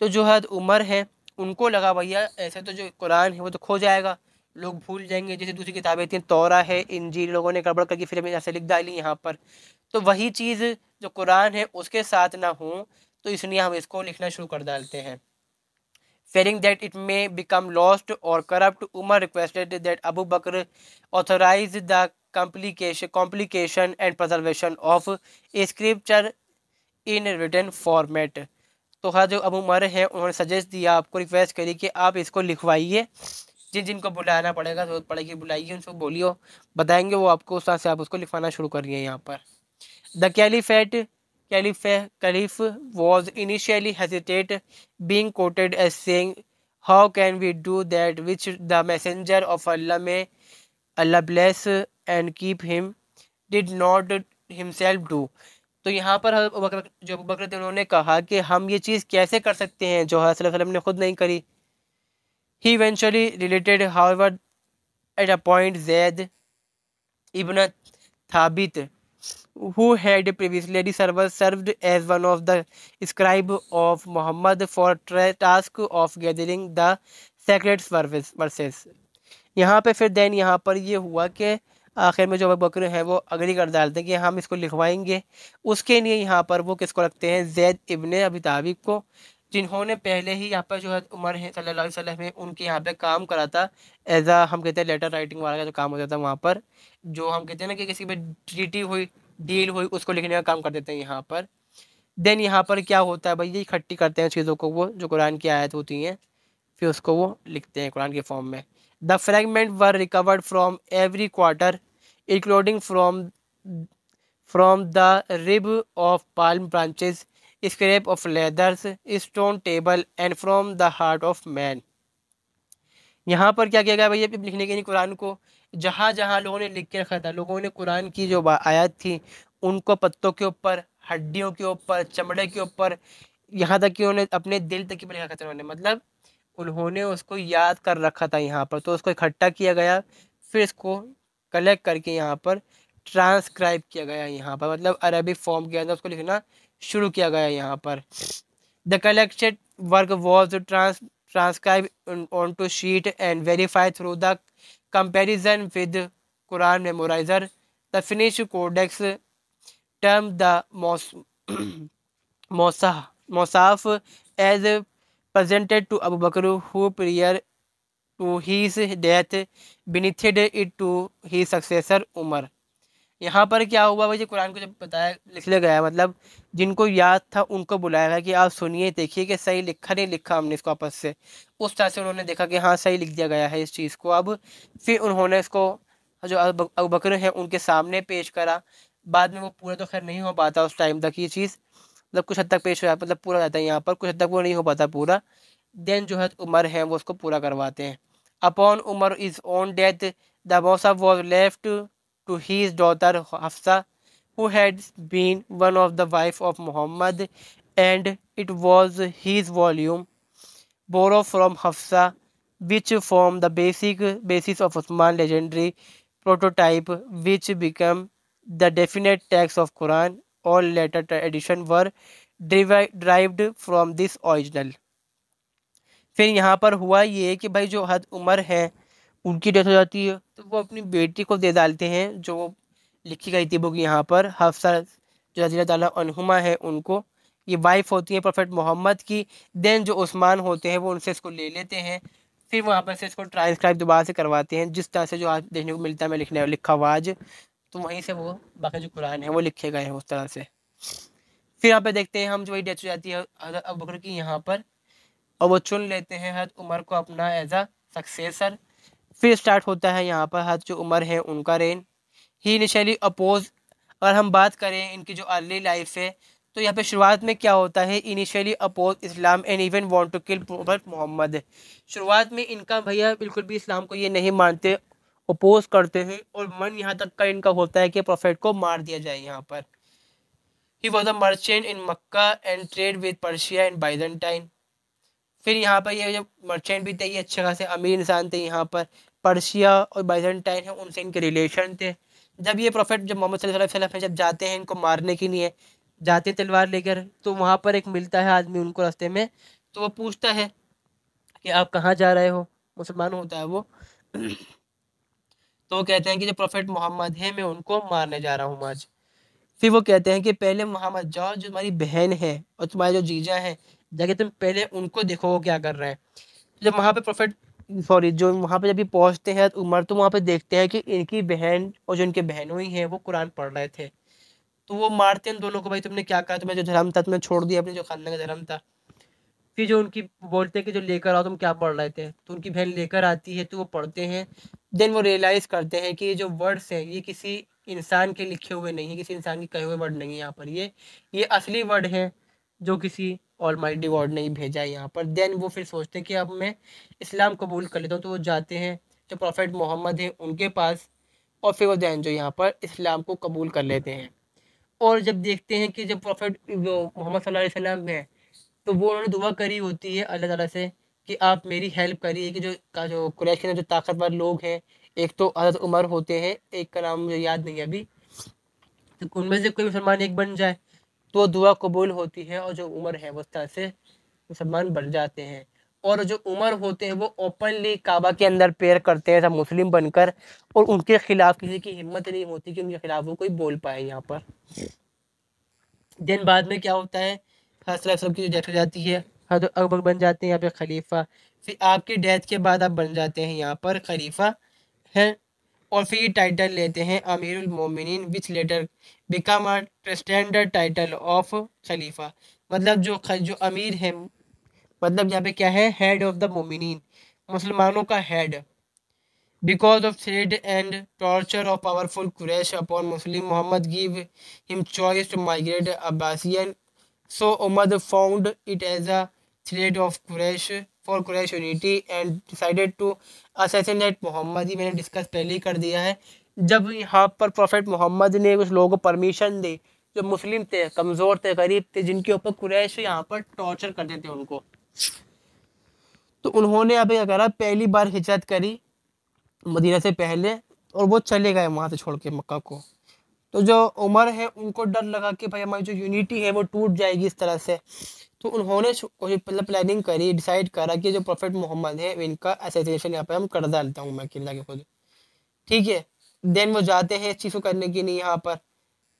तो जो हद उमर है उनको लगा भैया ऐसे तो जो कुरान है वो तो खो जाएगा लोग भूल जाएंगे जैसे दूसरी किताबें थी तोरा है इंजीर लोगों ने गड़बड़ करके फिर यहाँ से लिख डाली यहाँ पर तो वही चीज़ जो कुरान है उसके साथ ना हो तो इसलिए हम इसको लिखना शुरू कर डालते हैं fearing that it may become lost or corrupt, Umar requested that Abu Bakr authorize the complication, complication and preservation of a scripture in written format. तो हाँ जो अब उमर हैं उन्होंने सजेस्ट दिया आपको रिक्वेस्ट करी कि आप इसको लिखवाइए जिन जिनको बुलाना पड़ेगा जरूरत पड़ेगी बुलाइए उनको बोलियो बताएंगे वो आपको उस तरह से आप उसको लिखवाना शुरू करिए यहाँ पर the caliphate caliph caliph was initially hesitate being quoted as saying how can we do that which the messenger of Allah may Allah bless and keep him did not himself do तो यहाँ पर बकर जो बकर उन्होंने कहा कि हम ये चीज़ कैसे कर सकते हैं जो है हजरतम ने खुद नहीं करी he eventually related how at a point Zaid ibn Thabit who had previously served, served as one of the scribe of Muhammad for task of gathering the sacred verses. यहाँ पे फिर देन यहाँ पर ये हुआ कि आखिर में जो अब बकर है वो अग्री कर डालते हैं कि हम इसको लिखवाएंगे उसके लिए यहाँ पर वो किसको रखते हैं जैद इबन अभी ताबिक को जिन्होंने पहले ही यहाँ पर जो है उमर है सल्लल्लाहु अलैहि वसल्लम उनके यहाँ पे काम करा था एज आ हम कहते हैं लेटर राइटिंग वाला का जो काम होता था वहाँ पर जो हम कहते हैं ना कि किसी पर ट्रीटी हुई डील हुई उसको लिखने का काम कर देते हैं यहाँ पर देन यहाँ पर क्या होता है भैया इकट्ठी करते हैं चीज़ों को वो जो कुरान की आयत होती हैं फिर उसको वो लिखते हैं कुरान के फॉर्म में the fragment were recovered from every quarter including from from the rib of palm branches scrap of leathers stone table and from the heart of man यहाँ पर क्या किया गया भैया लिखने के लिए कुरान को जहाँ जहाँ लोगों ने लिख के रखा था लोगों ने कुरान की जो आयत थी उनको पत्तों के ऊपर हड्डियों के ऊपर चमड़े के ऊपर यहाँ तक कि उन्होंने अपने दिल तक ही रखा था उन्होंने मतलब उन्होंने उसको याद कर रखा था यहाँ पर तो उसको इकट्ठा किया गया फिर इसको कलेक्ट करके यहाँ पर ट्रांसक्राइब किया गया यहाँ पर मतलब अरबी फॉर्म के अंदर उसको लिखना शुरू किया गया यहाँ पर the collected work was trans transcribe on to sheet and verify through the comparison with Quran memorizer the Finnish codex termed the Mosaf as presented to Abu Bakr who prior to his death beneathed it to his successor Umar यहाँ पर क्या हुआ भाई कुरान को जब बताया लिख लिया गया मतलब जिनको याद था उनको बुलाया गया कि आप सुनिए देखिए कि सही लिखा नहीं लिखा हमने इसको आपस से उस तरह से उन्होंने देखा कि हाँ सही लिख दिया गया है इस चीज़ को अब फिर उन्होंने इसको जो अब बकर हैं उनके सामने पेश करा बाद में वो पूरा तो खैर नहीं हो पाता उस टाइम तक ये चीज़ मतलब कुछ हद तक पेश हो जाता मतलब पूरा जाता है यहाँ पर कुछ हद तक वो नहीं हो पाता पूरा देन जो है उमर है वो उसको पूरा करवाते हैं upon Umar is on death the of was left to his daughter Hafsa, who had been one of the wife of Muhammad, and it was his volume, borrowed from Hafsa, which formed the basic basis of Uthman legendary prototype, which became the definite text of Quran. All later edition were derived from this original. फिर यहाँ पर हुआ ये कि भाई जो हद उमर है उनकी डेथ हो जाती है तो वो अपनी बेटी को दे डालते हैं जो लिखी गई थी बुक यहाँ पर हफ्सा जो रजी तहुमा है उनको ये वाइफ होती है प्रोफेट मोहम्मद की देन जो उस्मान होते हैं वो उनसे इसको ले लेते हैं फिर वहाँ पर से इसको ट्रांसक्राइब दोबारा से करवाते हैं जिस तरह से जो आज देखने को मिलता है मैं लिखने लिखा हुआ आज तो वहीं से वो बाकी जो कुरान है वो लिखे गए हैं उस तरह से फिर यहाँ पे देखते हैं हम जो वही डेथ हो जाती है अब बकर की यहाँ पर और वो चुन लेते हैं हर उमर को अपना एज आ सक्सेसर फिर स्टार्ट होता है यहाँ पर हज जो उम्र है उनका रेन ही इनिशली अपोज अगर हम बात करें इनकी जो अर्ली लाइफ है तो यहाँ पे शुरुआत में क्या होता है initially oppose Islam and even want to kill prophet Mohammad शुरुआत में इनका भैया बिल्कुल भी इस्लाम को ये नहीं मानते अपोज करते हैं और मन यहाँ तक का इनका होता है कि प्रोफेट को मार दिया जाए यहाँ पर he was a merchant in Mecca and trade with Persia and Byzantine फिर यहाँ पर ये जो मर्चेंट भी थे ये अच्छे खासे अमीर इंसान थे यहाँ पर पर्शिया और बाइजेंटाइन है उनसे इनके रिलेशन थे जब ये प्रॉफिट जब मोहम्मद वसल्लम है जब जाते हैं इनको मारने के लिए जाते हैं तलवार लेकर तो वहाँ पर एक मिलता है आदमी उनको रास्ते में तो वो पूछता है कि आप कहाँ जा रहे हो मुसलमान होता है वो तो कहते हैं कि जो प्रॉफिट मोहम्मद है मैं उनको मारने जा रहा हूँ आज फिर वो कहते हैं कि पहले मोहम्मद जाओ जो तुम्हारी बहन है और तुम्हारे जो जीजा है जाके तुम पहले उनको देखो वो क्या कर रहे हैं तो जब वहाँ पे प्रोफेट सॉरी जो वहाँ पे जब भी पहुँचते हैं तो उमर तो वहाँ पे देखते हैं कि इनकी बहन और जो इनके बहनों ही हैं वो कुरान पढ़ रहे थे तो वो मारते हैं दोनों को भाई तुमने क्या कहा तुम्हें जो धर्म था तुमने छोड़ दिया अपने जो खानदान का धर्म था फिर जो उनकी बोलते हैं कि जो लेकर आओ तुम क्या पढ़ रहे थे तो उनकी बहन लेकर आती है तो वो पढ़ते हैं देन वो रियलाइज़ करते हैं कि ये जो वर्ड्स हैं ये किसी इंसान के लिखे हुए नहीं है किसी इंसान के कहे हुए वर्ड नहीं है यहाँ पर ये ये असली वर्ड है जो किसी ऑल माइटी गॉड ने ही भेजा है यहाँ पर देन वो फिर सोचते हैं कि अब मैं इस्लाम कबूल कर लेता हूँ तो वो जाते हैं जो प्रॉफेट मोहम्मद हैं उनके पास और फिर वो दैन जो यहाँ पर इस्लाम को कबूल कर लेते हैं और जब देखते हैं कि जब प्रॉफेट मोहम्मद सल्लाम है तो वो उन्होंने दुआ करी होती है अल्लाह तला से कि आप मेरी हेल्प करिए कि जो का जो कुरैश के जो ताकतवर लोग हैं एक तो हजरत उमर होते हैं एक का नाम मुझे याद नहीं है अभी तो उनमें से कोई मुसलमान एक बन जाए तो वो दुआ कबूल होती है और जो उम्र है उस तरह से मुसलमान बन जाते हैं और जो उमर होते हैं वो ओपनली काबा के अंदर पेयर करते हैं सब मुस्लिम बनकर और उनके खिलाफ किसी की हिम्मत नहीं होती कि उनके खिलाफ वो कोई बोल पाए यहाँ पर दिन बाद में क्या होता है फैसला सब की डेथ हो जाती है अकबर बन जाते हैं यहाँ पे खलीफा फिर आपकी डेथ के बाद आप बन जाते हैं यहाँ पर खलीफा हैं और फिर टाइटल लेते हैं अमीरुल मोमिनीन which later become standard title of खलीफा मतलब जो जो अमीर है मतलब यहाँ पे क्या है हेड ऑफ द मोमिनीन मुसलमानों का head because of threat and torture of powerful Quraysh upon Muslim Mohammad give him choice to migrate Abyssinian so Umar found it as a threat of Quraysh for Quraysh unity and decided to assassinate Mohammad ही मैंने डिस्कस पहले ही कर दिया है जब यहाँ पर प्रॉफिट मोहम्मद ने कुछ लोगों को परमिशन दी जो मुस्लिम थे कमज़ोर थे गरीब थे जिनके ऊपर कुरैश यहाँ पर टॉर्चर करते थे उनको तो उन्होंने अब क्या करा पहली बार हिजरत करी मदीना से पहले और वो चले गए वहाँ से छोड़ के मक्का को तो जो उमर है उनको डर लगा कि भाई हमारी जो यूनिटी है वो टूट जाएगी इस तरह से तो उन्होंने मतलब प्लानिंग करी डिसाइड करा कि जो प्रॉफिट मोहम्मद है इनका एसोसिएशन यहाँ पर हम कर डालता हूँ मैं किला के खुद ठीक है देन वो जाते हैं इस चीज़ को करने के लिए यहाँ पर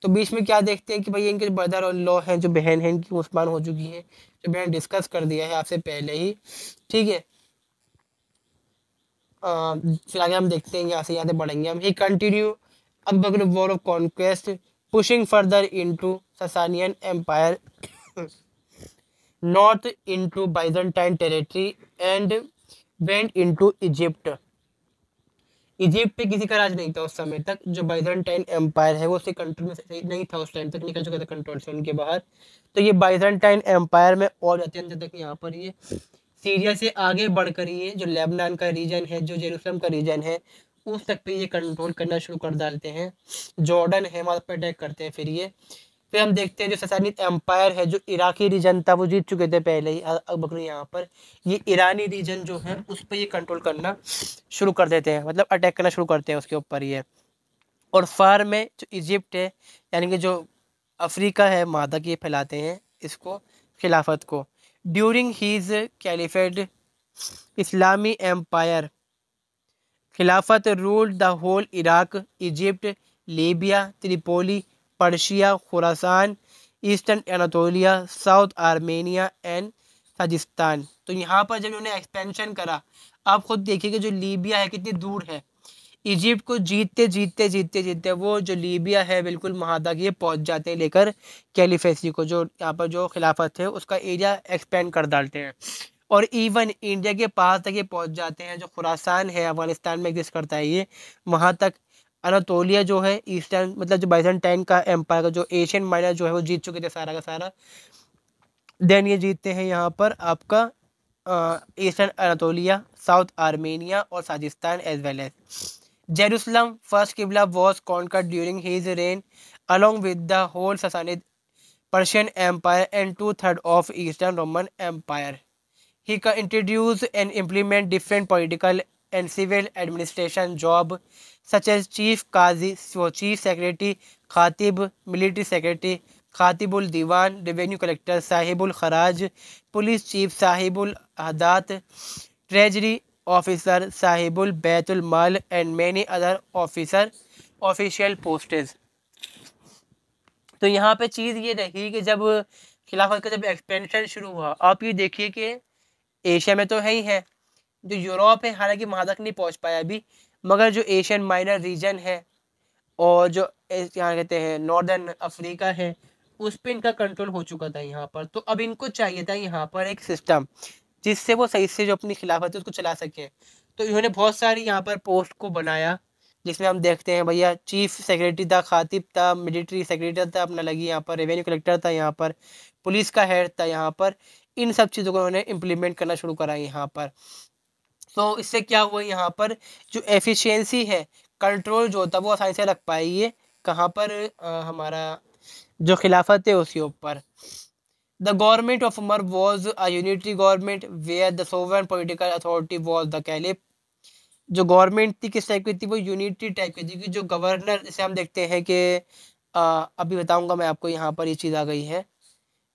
तो बीच में क्या देखते हैं कि भाई इनके ब्रदर और लॉ हैं जो बहन है इनकी मुस्मान हो चुकी है जो बहन डिस्कस कर दिया है आपसे पहले ही ठीक है फिर आगे हम देखते हैं यहाँ से यहाँ से बढ़ेंगे हम ही कंटिन्यू अकबर war of conquest pushing further into Sasanian empire north into Byzantine territory and and into Egypt Egypt पे किसी का राज नहीं था उस समय तक जो बाइजेंटाइन एम्पायर है वो उसके कंट्रोल में नहीं था उस टाइम तक निकल चुका था कंट्रोल से उनके बाहर तो ये बाइजेंटाइन एम्पायर में और जाते हैं तक यहाँ पर ये सीरिया से आगे बढ़कर ये जो लेबनान का रीजन है जो जेरूसलम का रीजन है उस तक पे ये कंट्रोल करना शुरू कर डालते हैं जॉर्डन है वहाँ पर अटैक करते हैं फिर ये फिर हम देखते हैं जो ससानी एम्पायर है जो इराकी रीजन था वो जीत चुके थे पहले ही अकबर यहाँ पर ये ईरानी रीजन जो है उस पर ये कंट्रोल करना शुरू कर देते हैं मतलब अटैक करना शुरू करते हैं उसके ऊपर ये और फार में जो इजिप्ट है यानी कि जो अफ्रीका है मादा की फैलाते हैं इसको खिलाफत को ड्यूरिंग हीज कैलिफेड इस्लामी एम्पायर खिलाफत rule the whole Iraq Egypt Libya Tripoli Persia Khorasan eastern Anatolia south Armenia and Tajistan तो यहाँ पर जब इन्होंने एक्सपेंशन करा आप खुद देखिए कि जो लीबिया है कितनी दूर है इजिप्ट को जीतते जीतते जीतते जीतते वो जो लीबिया है बिल्कुल वहाँ तक ये पहुँच जाते हैं लेकर कैलिफेसी को जो यहाँ पर जो खिलाफत है उसका एरिया एक्सपेंड कर डालते हैं और इवन इंडिया के पास तक ये पहुंच जाते हैं जो खुरासान है अफगानिस्तान में एग्जिस्ट करता है ये वहाँ तक अनातोलिया जो है ईस्टर्न मतलब जो बाइजेंटाइन का एम्पायर का जो एशियन माइनर जो है वो जीत चुके थे सारा का सारा देन ये जीतते हैं यहाँ पर आपका ईस्टर्न अनातोलिया साउथ आर्मेनिया और Sajistan as well as Jerusalem first किबला was conquer during his reign along with the whole Sasanid Persian empire and two third of eastern Roman empire he का introduce and implement different political and civil administration job such as chief काजी चीफ सेक्रेटरी खातिब मिलिट्री सेक्रेटरी खातिबुल दीवान रेवेन्यू कलेक्टर साहिबुल खराज पुलिस चीफ साहिबुल अहदात ट्रेजरी ऑफिसर साहिबुल बैतुल माल and many other officer official postage तो यहाँ पे चीज़ ये रही कि जब खिलाफत का जब एक्सपेंशन शुरू हुआ आप ये देखिए कि एशिया में तो है ही है जो यूरोप है हालांकि वहाँ तक नहीं पहुँच पाया अभी मगर जो एशियन माइनर रीजन है और जो क्या कहते हैं नॉर्दर्न अफ्रीका है उस पर इनका कंट्रोल हो चुका था यहाँ पर तो अब इनको चाहिए था यहाँ पर एक सिस्टम जिससे वो सही से जो अपनी खिलाफत है उसको चला सकें तो इन्होंने बहुत सारी यहाँ पर पोस्ट को बनाया जिसमें हम देखते हैं भैया चीफ सेक्रेटरी था खातिब था मिलिट्री सेक्रेटरी था अपना लगी यहाँ पर रेवेन्यू कलेक्टर था यहाँ पर पुलिस का हेड था यहाँ पर इन सब चीज़ों को उन्होंने इम्प्लीमेंट करना शुरू करा यहाँ पर तो इससे क्या हुआ यहाँ पर जो एफिशिएंसी है कंट्रोल जो होता है वो आसानी से रख पाई ये कहाँ पर आ, हमारा जो खिलाफत है उसके ऊपर the government of Umar was a unity government where the sovereign political authority was the caliph जो गवर्नमेंट थी किस टाइप की थी वो यूनिटी टाइप की थी कि जो गवर्नर जैसे हम देखते हैं कि अभी बताऊंगा मैं आपको यहाँ पर ये चीज़ आ गई है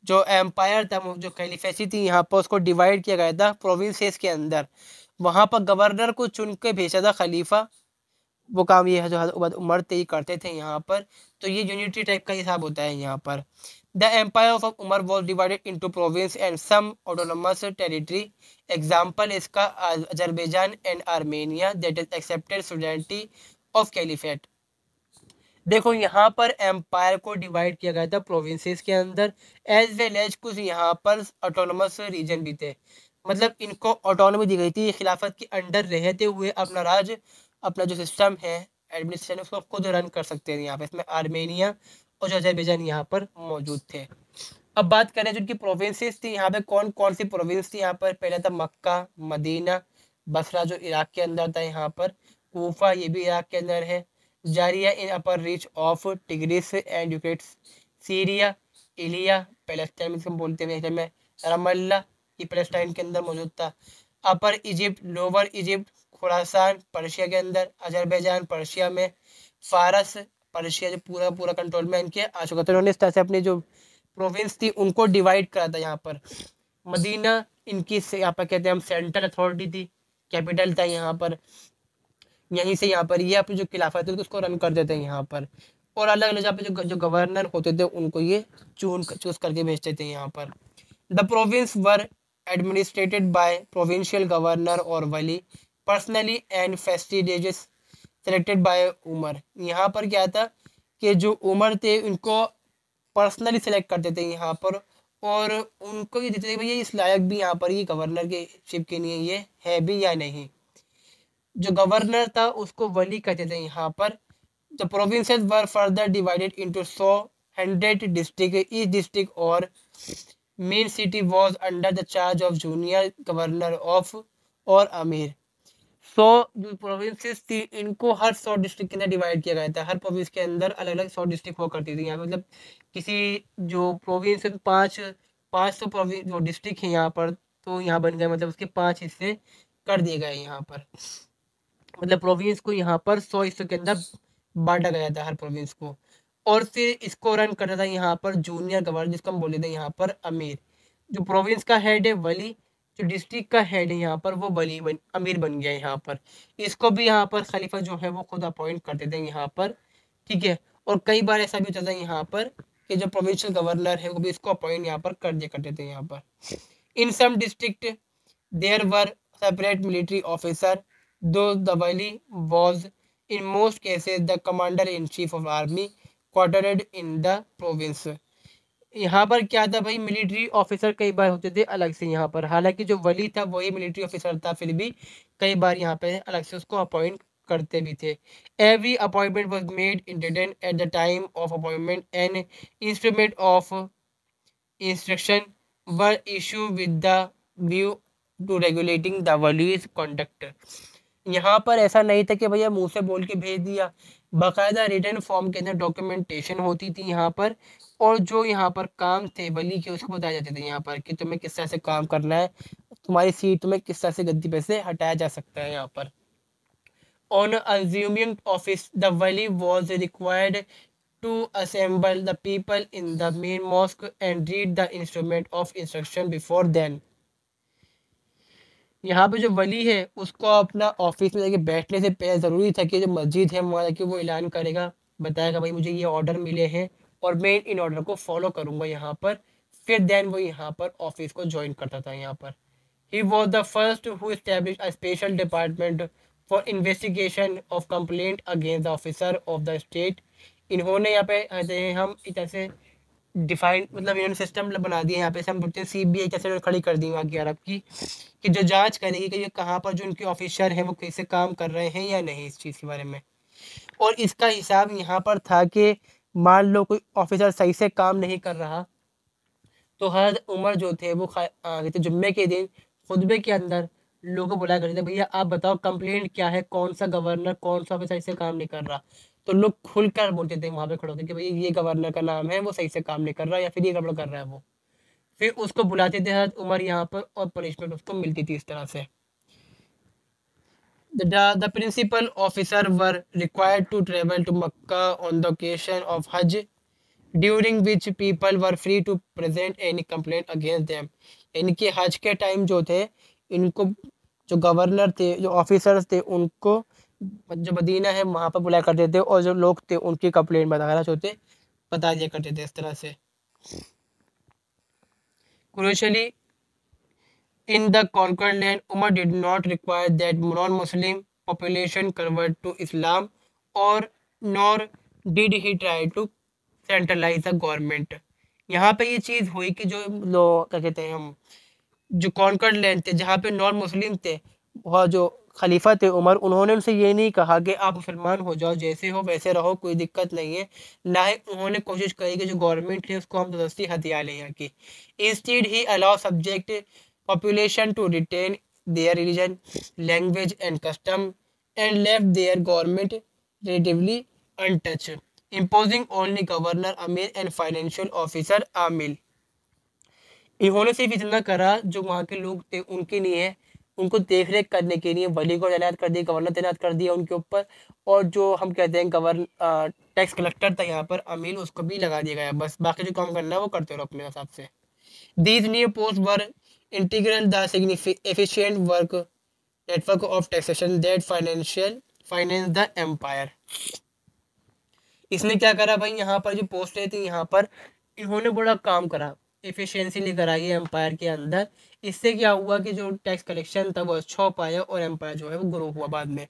जो एम्पायर था जो कैलिफेसी थी यहाँ पर उसको डिवाइड किया गया था प्रोविंसेस के अंदर वहाँ पर गवर्नर को चुन के भेजा था खलीफा वो काम ये जो उमर थे करते थे यहाँ पर तो ये यूनिटी टाइप का हिसाब होता है यहाँ पर the empire of Umar was divided into province and some autonomous territory example इसका Azerbaijan and Armenia that is accepted suzerainty of caliphate देखो यहाँ पर एम्पायर को डिवाइड किया गया था प्रोविंसेस के अंदर एज वेल एज कुछ यहाँ पर ऑटोनमस रीजन भी थे मतलब इनको ऑटोनमी दी गई थी खिलाफत के अंडर रहते हुए अपना राज अपना जो सिस्टम है एडमिनिस्ट्रेशन उसको खुद रन कर सकते थे यहाँ पर इसमें आर्मेनिया और अजरबैजान यहाँ पर मौजूद थे अब बात करें जो उनकी प्रोविंसेस थी यहाँ पे कौन कौन सी प्रोविंस थी यहाँ पर पहला था मक्का मदीना बसरा जो इराक के अंदर था यहाँ पर कोफा ये भी इराक के अंदर है Jazira in upper reach of Tigris and Euphrates Syria Iliya Palestine में बोलते हैं में रमल्ला ये पैलेस्टाइन के अंदर मौजूद था upper Egypt lower Egypt Khorasan Persia के अंदर अजरबैजान पर्शिया में फारस पर्शिया जो पूरा पूरा कंट्रोल में इनके आ चुका था उन्होंने तो इस तरह से अपनी जो प्रोविंस थी उनको डिवाइड करा था यहाँ पर मदीना इनकी यहाँ पर कहते हैं हम सेंट्रल अथॉरिटी थी कैपिटल था यहाँ पर यहीं से यहाँ पर ये अपनी जो खिलाफत होती है तो उसको रन कर देते हैं यहाँ पर और अलग अलग यहाँ पे जो जो गवर्नर होते थे उनको ये चून चूज करके भेजते थे यहाँ पर the province were administered by provincial governor और वली पर्सनली एंड फेस्टिडेजेस सेलेक्टेड बाय उमर यहाँ पर क्या था कि जो उमर थे उनको पर्सनली सेलेक्ट करते थे यहाँ पर और उनको ये देते थे भैया इस लायक भी यहाँ पर ये गवर्नर के शिप के लिए ये है भी या नहीं जो गवर्नर था उसको वली कहते थे यहाँ पर the provinces were further divided into सौ हंड्रेड डिस्ट्रिक्ट ईच डिस्ट्रिक्ट और main city was under the charge of junior governor of और अमीर सौ जो प्रोविंसेस थी इनको हर सौ डिस्ट्रिक्ट के अंदर डिवाइड किया गया था हर प्रोविंस के अंदर अलग अलग सौ डिस्ट्रिक्ट हुआ करती थी यहाँ मतलब किसी जो प्रोविंस पाँच पाँच सौ प्रोविंस जो डिस्ट्रिक्ट है यहाँ पर तो यहाँ बन गए मतलब उसके पाँच हिस्से कर दिए गए यहाँ पर मतलब प्रोविंस को यहाँ पर सौ हिस्सों के अंदर बांटा गया था हर प्रोविंस को और फिर इसको रन करता था यहाँ पर जूनियर गवर्नर जिसको हम बोले थे यहाँ पर अमीर जो प्रोविंस का हेड है वली जो डिस्ट्रिक्ट का हेड है यहाँ पर वो वली बन अमीर बन गया यहाँ पर इसको भी यहाँ पर खलीफा जो है वो खुद अपॉइंट करते थे यहाँ पर ठीक है और कई बार ऐसा भी होता था यहाँ पर कि जो प्रोविंशियल गवर्नर है वो भी इसको अपॉइंट यहाँ पर कर दिया करते थे यहाँ पर in some district there were separate military officer though the wali was in most cases the commander in chief of army quartered in the province यहाँ पर क्या था भाई मिलिट्री ऑफिसर कई बार होते थे अलग से यहाँ पर हालांकि जो वली था वही मिलिट्री ऑफिसर था फिर भी कई बार यहाँ पे अलग से उसको अपॉइंट करते भी थे every appointment was made in at the time of appointment and instrument of instruction were issue with the view to regulating the वलीज कॉन्डक्ट यहाँ पर ऐसा नहीं था कि भैया मुंह से बोल के भेज दिया बाकायदा रिटर्न फॉर्म के अंदर डॉक्यूमेंटेशन होती थी यहाँ पर और जो यहाँ पर काम थे वली के उसको बताए जाते थे यहाँ पर कि तुम्हें किस तरह से काम करना है तुम्हारी सीट तुम्हें किस तरह से गद्दी पैसे से हटाया जा सकता है यहाँ पर ऑन अज्यूमिंग ऑफिस द वली was required to assemble the people in the main mosque and read the instrument of instruction before them यहाँ पे जो वली है उसको अपना ऑफिस में जाके बैठने से पहले ज़रूरी था कि जो मस्जिद है वहाँ जाके वो ऐलान करेगा बताएगा भाई मुझे ये ऑर्डर मिले हैं और मैं इन ऑर्डर को फॉलो करूँगा यहाँ पर फिर देन वो यहाँ पर ऑफिस को ज्वाइन करता था यहाँ पर he was the first who establish a special department for investigation of complaint against the officer of the state इन्होंने यहाँ पे हम इतने डिफाइन मतलब इन्होंने सिस्टम बना दिया यहाँ पे हम बोलते हैं सी बी आई कैसे खड़ी कर दी वहाँ अरब की कि जो जांच करेगी कि ये कहाँ पर जो उनके ऑफिसर हैं वो कैसे काम कर रहे हैं या नहीं इस चीज़ के बारे में और इसका हिसाब यहाँ पर था कि मान लो कोई ऑफिसर सही से काम नहीं कर रहा तो हर उम्र जो थे वो थे जुम्मे के दिन खुतबे के अंदर लोगों को बुलाया करते थे भैया आप बताओ कंप्लेंट क्या है कौन सा गवर्नर कौन सा ऑफिसर इससे काम नहीं कर रहा तो लोग खुलकर बोलते थे वहां पे खड़े होते कि भाई ये गवर्नर का नाम है वो सही से काम नहीं कर रहा या फिर ये गड़बड़ कर रहा है वो फिर उसको बुलाते थे हर उम्र यहाँ पर और पनिशमेंट उसको मिलती थी इस तरह से the principal officer were required to travel to Mecca on the occasion of हज during which people were free to present any complaint अगेंस्ट them. इनके हज के टाइम जो थे इनको जो गवर्नर थे जो ऑफिसर्स थे उनको जो मदीना है वहाँ पर बुलाया करते थे और जो लोग थे उनकी कंप्लेन बताना चाहते बता दिया करते थे इस तरह से crucially in the conquer land Umar did not require that non Muslim population convert to Islam और nor did he try to centralize the government यहाँ पे ये चीज़ हुई कि जो लोग क्या कहते हैं हम जो कॉन्कर लैंड थे जहाँ पे नॉन मुस्लिम थे वह जो खलीफा थे उमर उन्होंने उनसे ये नहीं कहा कि आप मुसलमान हो जाओ जैसे हो वैसे रहो कोई दिक्कत नहीं है ना ही उन्होंने कोशिश करी कि जो गवर्नमेंट है उसको हम जबरदस्ती हथियार लें यहाँ की instead he allow subject population to retain their religion language and custom and left their government relatively untouch imposing only governor अमीर एंड फाइनेंशियल ऑफिसर आमिल इन्होंने सिर्फ इतना करा जो वहाँ के लोग थे उनके लिए उनको देख रेख करने के लिए वली को तैनात कर दिया गवर्नर तैनात कर दिया उनके ऊपर और जो हम कहते हैं गवर्न टैक्स कलेक्टर था यहाँ पर अमीन उसको भी लगा दिया गया बस बाकी जो काम करना है वो करते रहो अपने हिसाब से these new post were integral the work network of taxation that financial finance the empire इसने क्या करा भाई यहाँ पर जो पोस्ट थी यहाँ पर इन्होंने बड़ा काम करा एफिशिएंसी लेकर आ गई एम्पायर के अंदर इससे क्या हुआ कि जो टैक्स कलेक्शन था वो अच्छा हो पाया और एम्पायर जो है वो ग्रो हुआ बाद में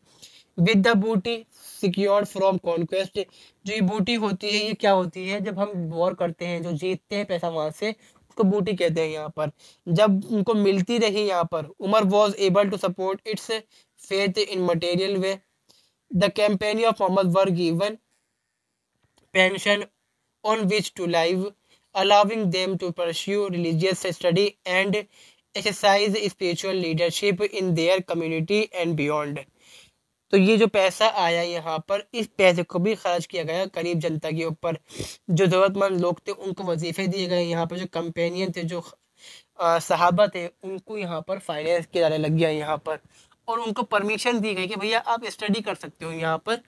with the booty secure from conquest जो ये बूटी होती है ये क्या होती है जब हम वॉर करते हैं जो जीतते हैं पैसा वहाँ से उसको बूटी कहते हैं यहाँ पर जब उनको मिलती रही यहाँ पर Umar was able to support its faith in material way the companions of Mohammad were even pension on which to live allowing them to pursue religious study and exercise spiritual leadership in their community and beyond. तो ये जो पैसा आया यहाँ पर इस पैसे को भी खर्च किया गया गरीब जनता के ऊपर जो ज़रूरतमंद लोग थे उनको वजीफे दिए गए यहाँ पर जो कंपेनियन थे जो सहाबा थे उनको यहाँ पर फाइनेंस किया जाने लग गया यहाँ पर और उनको परमिशन दी गई कि भैया आप स्टडी कर सकते हो यहाँ पर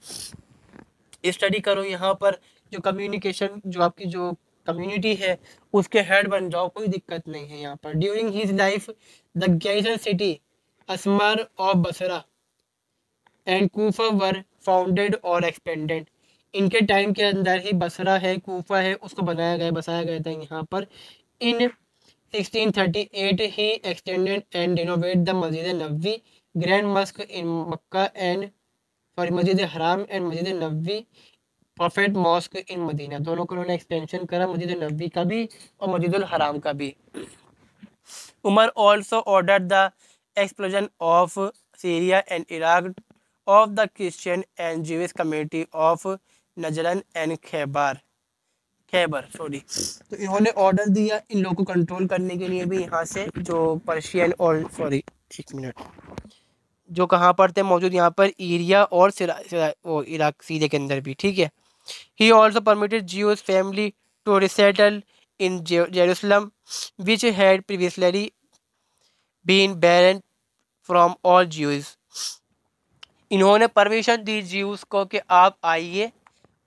स्टडी करो यहाँ पर जो कम्युनिकेशन जो आपकी जो कम्युनिटी है उसके हेड बन जाओ कोई दिक्कत नहीं है यहाँ पर during his life the garrison city असमर और Basra and Kufa were founded और एक्सपेंडेड इनके टाइम के अंदर ही बसरा है कोफा है उसको बनाया गया बसाया गया था यहाँ पर in 1638 he extended and renovate the Masjid Nabi grand mosque in Mecca and sorry Masjid Haram and मस्जिद नबी प्रोफेट मॉस्क इन मदीना दोनों को उन्होंने एक्सटेंशन करा मस्जिद नबी का भी और मस्जिद हराम का भी Umar also order the explosion of Syria and Iraq of the Christian and Jewish community of Najran and Khaybar Khaybar sorry तो इन्होंने ऑर्डर दिया इन लोगों को कंट्रोल करने के लिए भी यहाँ से जो पर्शियन और सॉरी एक मिनट जो कहाँ पर थे मौजूद यहाँ पर एरिया और सिरा, सिरा, वो इराक सीरिया के अंदर भी ठीक है He also permitted Jewish family to resettle in Jerusalem, which had previously been barren from all Jews. इन्होंने परमिशन दी जीवस को कि आप आइए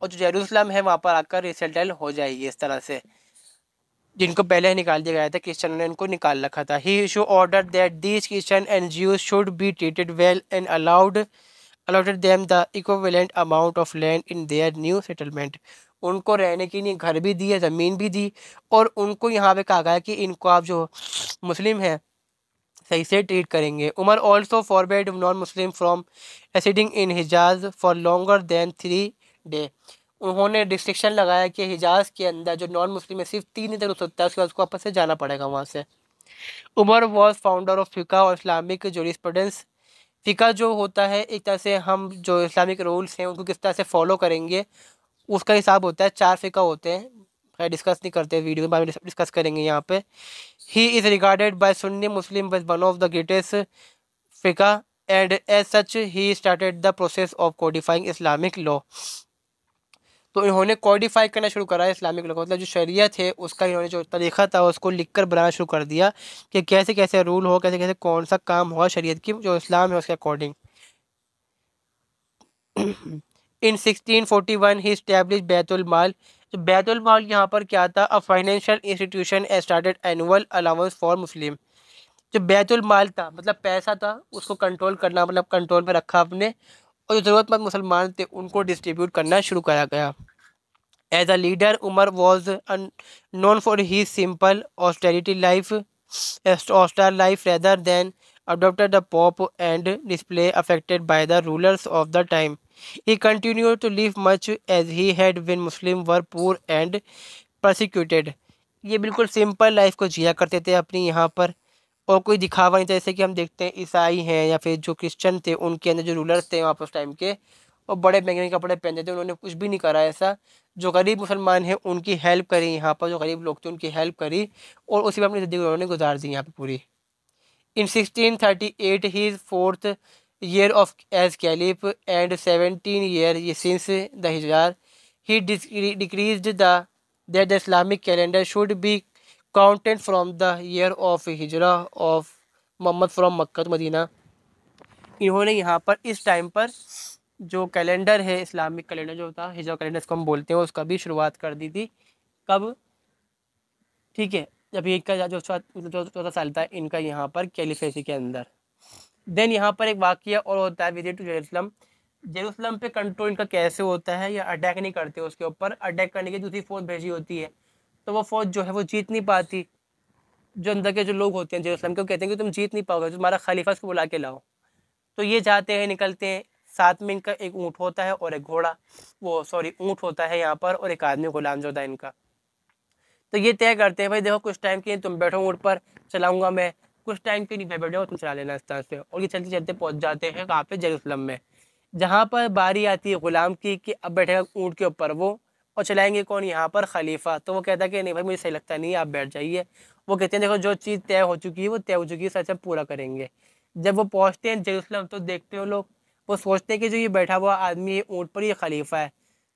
और जो जेरूसलम है वहाँ पर आकर रिसेटल हो जाइए इस तरह से जिनको पहले ही निकाल दिया गया था क्रिश्चन ने इनको निकाल रखा था ही शू order that these Christian and Jews should be treated well and allowed allotted them the equivalent amount of land in their new settlement उनको रहने के लिए घर भी दिए ज़मीन भी दी और उनको यहाँ पे कहा गया कि इनको आप जो मुस्लिम हैं सही से ट्रीट करेंगे Umar also forbade non Muslim from residing in Hijaz for longer than three day उन्होंने रिस्ट्रिक्शन लगाया कि हिजाज के अंदर जो नॉन मुस्लिम है सिर्फ तीन दिन तक रुक सकता है उसके बाद उसको वापस से जाना पड़ेगा वहाँ से उमर वॉज फाउंडर ऑफ फिका और इस्लामिक रिस्पेंस फ़िका जो होता है एक तरह से हम जो इस्लामिक रूल्स हैं उनको किस तरह से फ़ॉलो करेंगे उसका हिसाब होता है चार फ़िका होते हैं खैर डिस्कस नहीं करते वीडियो में डिस्कस करेंगे यहाँ पे ही is regarded by Sunni Muslim as one of the greatest फ़िका and as such he started the process of codifying Islamic law तो इन्होंने कॉडिफाई करना शुरू करा इस्लामिक लॉ मतलब जो शरीय है उसका इन्होंने जो तरीक़ा था उसको लिख कर बनाना शुरू कर दिया कि कैसे कैसे रूल हो कैसे कैसे कौन सा काम हो शरीयत की जो इस्लाम है उसके according in 1641 he establish Baitulmal तो बैतुलमाल यहाँ पर क्या था a financial institution started annual allowance for Muslim जो बैतुलमाल था मतलब पैसा था उसको कंट्रोल करना मतलब कंट्रोल में रखा अपने और जो ज़रूरतमंद मुसलमान थे उनको डिस्ट्रीब्यूट करना शुरू करा गया as a leader Umar was known for he simple austerity life austere life rather than adopted the पॉप and display affected by the rulers of the time he continue to live much as he had when Muslim were poor and prosecuted ये बिल्कुल सिंपल लाइफ को जिया करते थे अपनी यहाँ पर और कोई दिखावा नहीं था जैसे कि हम देखते हैं ईसाई हैं या फिर जो क्रिश्चन थे उनके अंदर जो रूलर्स थे वहाँ पर उस टाइम के और बड़े महंगे कपड़े पहनते थे उन्होंने कुछ भी नहीं करा ऐसा जो गरीब मुसलमान हैं उनकी हेल्प करी यहाँ पर जो गरीब लोग थे उनकी हेल्प करी और उसी पर अपनी ज़िंदगी उन्होंने गुजार दी यहाँ पर पूरी in sixteen thirty eight he fourth year of as caliph and seventeen year ये since the he decrees the that the Islamic calendar should be counted from the year of Hijra of Mohammad from Mecca Medina इन्होंने यहाँ पर इस टाइम पर जो कैलेंडर है इस्लामिक कैलेंडर जो होता है हिजरा कैलेंडर इसको हम बोलते हैं उसका भी शुरुआत कर दी थी कब ठीक है जब इनका जो चौदह साल था इनका यहाँ पर कैलिफेसी के अंदर देन यहाँ पर एक वाक्य और होता है विजिट टू जेरूसलम जेरूसलम पे कंट्रोल इनका कैसे होता है या अटैक नहीं करते उसके ऊपर अटैक करने की दूसरी फोर्स भेजी होती है तो वो फौज जो है वो जीत नहीं पाती जो अंदर के जो लोग होते हैं जेरूसलम के वो कहते हैं कि तुम जीत नहीं पाओगे तुम्हारा खलीफा उसको बुला के लाओ तो ये जाते हैं निकलते हैं साथ में इनका एक ऊँट होता है और एक घोड़ा वो सॉरी ऊँट होता है यहाँ पर और एक आदमी गुलाम जो होता है इनका तो ये तय करते हैं भाई देखो कुछ टाइम के तुम बैठो ऊँट पर चलाऊँगा मैं कुछ टाइम के नहीं भाई बैठ जाओ तुम चला लेना इस तरह से और ये चलते चलते पहुँच जाते हैं कहाँ पे जेरूसलम में जहाँ पर बारी आती है ग़ुलाम की कि अब बैठेगा ऊँट के ऊपर वो और चलाएंगे कौन यहाँ पर खलीफा तो वो कहता है कि नहीं भाई मुझे सही लगता नहीं आप बैठ जाइए वो कहते हैं देखो जो चीज़ तय हो चुकी है वो तय हो चुकी है सच हम पूरा करेंगे जब वो पहुँचते हैं जेरूसलम तो देखते हो लोग वो सोचते हैं कि जो ये बैठा हुआ आदमी है ऊँट पर ये खलीफा है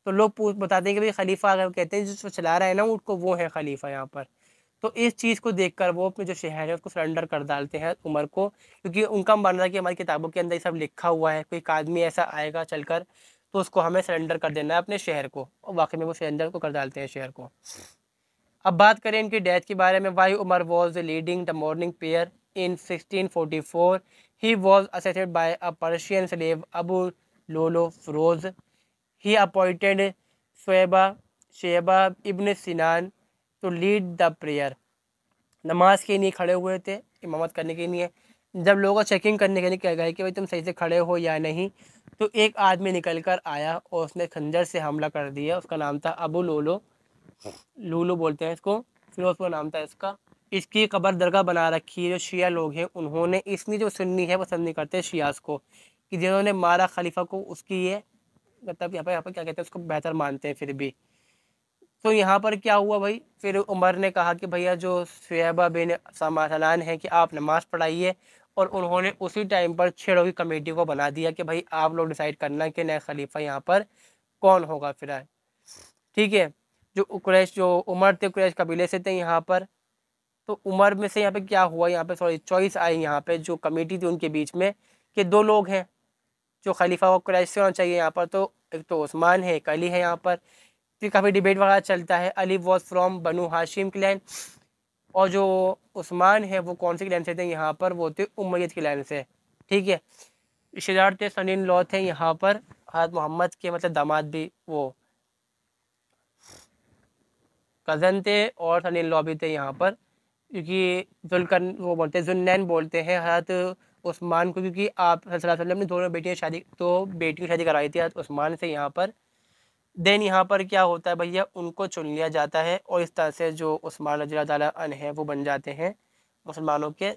तो लोग पूछ बताते हैं कि भाई खलीफा अगर कहते हैं जो चला रहा है ना ऊँट को वो है खलीफा यहाँ पर तो इस चीज़ को देखकर वो अपने जो शहर है उसको सरेंडर कर डालते हैं उमर को क्योंकि उनका मानना है कि हमारी किताबों के अंदर ये सब लिखा हुआ है कोई एक आदमी ऐसा आएगा चलकर तो उसको हमें सरेंडर कर देना है अपने शहर को और वाकई में वो सरेंडर को कर डालते हैं शहर को अब बात करें इनकी डेथ के बारे में why Umar was leading the morning prayer in 1644 he was assisted by a persian slave Abu Lulu Feroz he appointed Suhaib Suhaib ibn Sinan to lead the prayer नमाज के लिए खड़े हुए थे इमामत करने के लिए जब लोगों चेकिंग करने के लिए कह गए कि भाई तुम सही से खड़े हो या नहीं तो एक आदमी निकल कर आया और उसने खंजर से हमला कर दिया उसका नाम था अबू लोलो लोलो बोलते हैं इसको फिरोज का नाम था इसका इसकी कबर दरगाह बना रखी है जो शिया लोग हैं उन्होंने इसमें जो सुन्नी है पसंद नहीं करते शिया को कि जिन्होंने मारा खलीफा को उसकी ये मतलब यहाँ पर यहाँ पर क्या कहते हैं उसको बेहतर मानते हैं फिर भी तो यहाँ पर क्या हुआ भाई फिर उमर ने कहा कि भैया जो शुबा बिन समाधान है कि आप नमाज़ पढ़ाइए और उन्होंने उसी टाइम पर छः लोगों की कमेटी को बना दिया कि भाई आप लोग डिसाइड करना कि नया खलीफा यहाँ पर कौन होगा फिर ठीक है जो कुरैश जो उमर थे कुरैश कबीले से थे यहाँ पर तो उमर में से यहाँ पे क्या हुआ यहाँ पे सॉरी चॉइस आई यहाँ पे जो कमेटी थी उनके बीच में कि दो लोग हैं जो खलीफा वो कुरैश से होना चाहिए यहाँ पर तो एक तो उस्मान है एक अली है यहाँ पर फिर काफ़ी डिबेट वगैरह चलता है अली वॉज फ्राम बनू हाशिम क्लैन और जो उस्मान है वो कौन सी लाइन से थे यहाँ पर वो थे उमैद की लाइन से ठीक है रिश्तेदार थे सनीन लॉ थे यहाँ पर हजरत मोहम्मद के मतलब दामाद भी वो कज़न थे और सनी लॉ भी थे यहाँ पर क्योंकि जुलकन वो बोलते जुल्नैन जुन्नैन बोलते हैं हजरत उस्मान को क्योंकि आप वसल्लम ने दोनों बेटियाँ शादी तो बेटियों की शादी कराई थी हजरत उस्मान से यहाँ पर देन यहाँ पर क्या होता है भैया उनको चुन लिया जाता है और इस तरह से जो उस्मान रजी तन है वो बन जाते हैं मुसलमानों के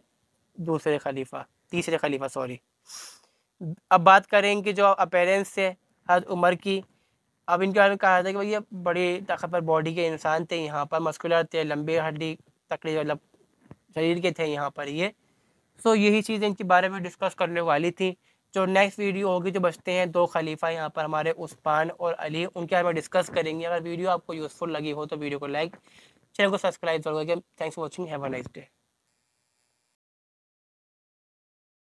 दूसरे खलीफा तीसरे खलीफा सॉरी अब बात करें कि जो अपेरेंस से हद उम्र की अब इनके बारे में कहा जाता है कि भैया बड़ी ताकतवर बॉडी के इंसान थे यहाँ पर मस्कुलर थे लंबी हड्डी तकड़ी मतलब शरीर के थे यहाँ पर ये सो यही चीज़ इनके बारे में डिस्कस करने वाली थी जो नेक्स्ट वीडियो होगी जो बचते हैं दो खलीफा यहाँ पर हमारे उस्मान और अली उनके बारे में डिस्कस करेंगे अगर वीडियो आपको यूज़फुल लगी हो तो वीडियो को लाइक चैनल को सब्सक्राइब जरूर करके thanks for watching have a nice day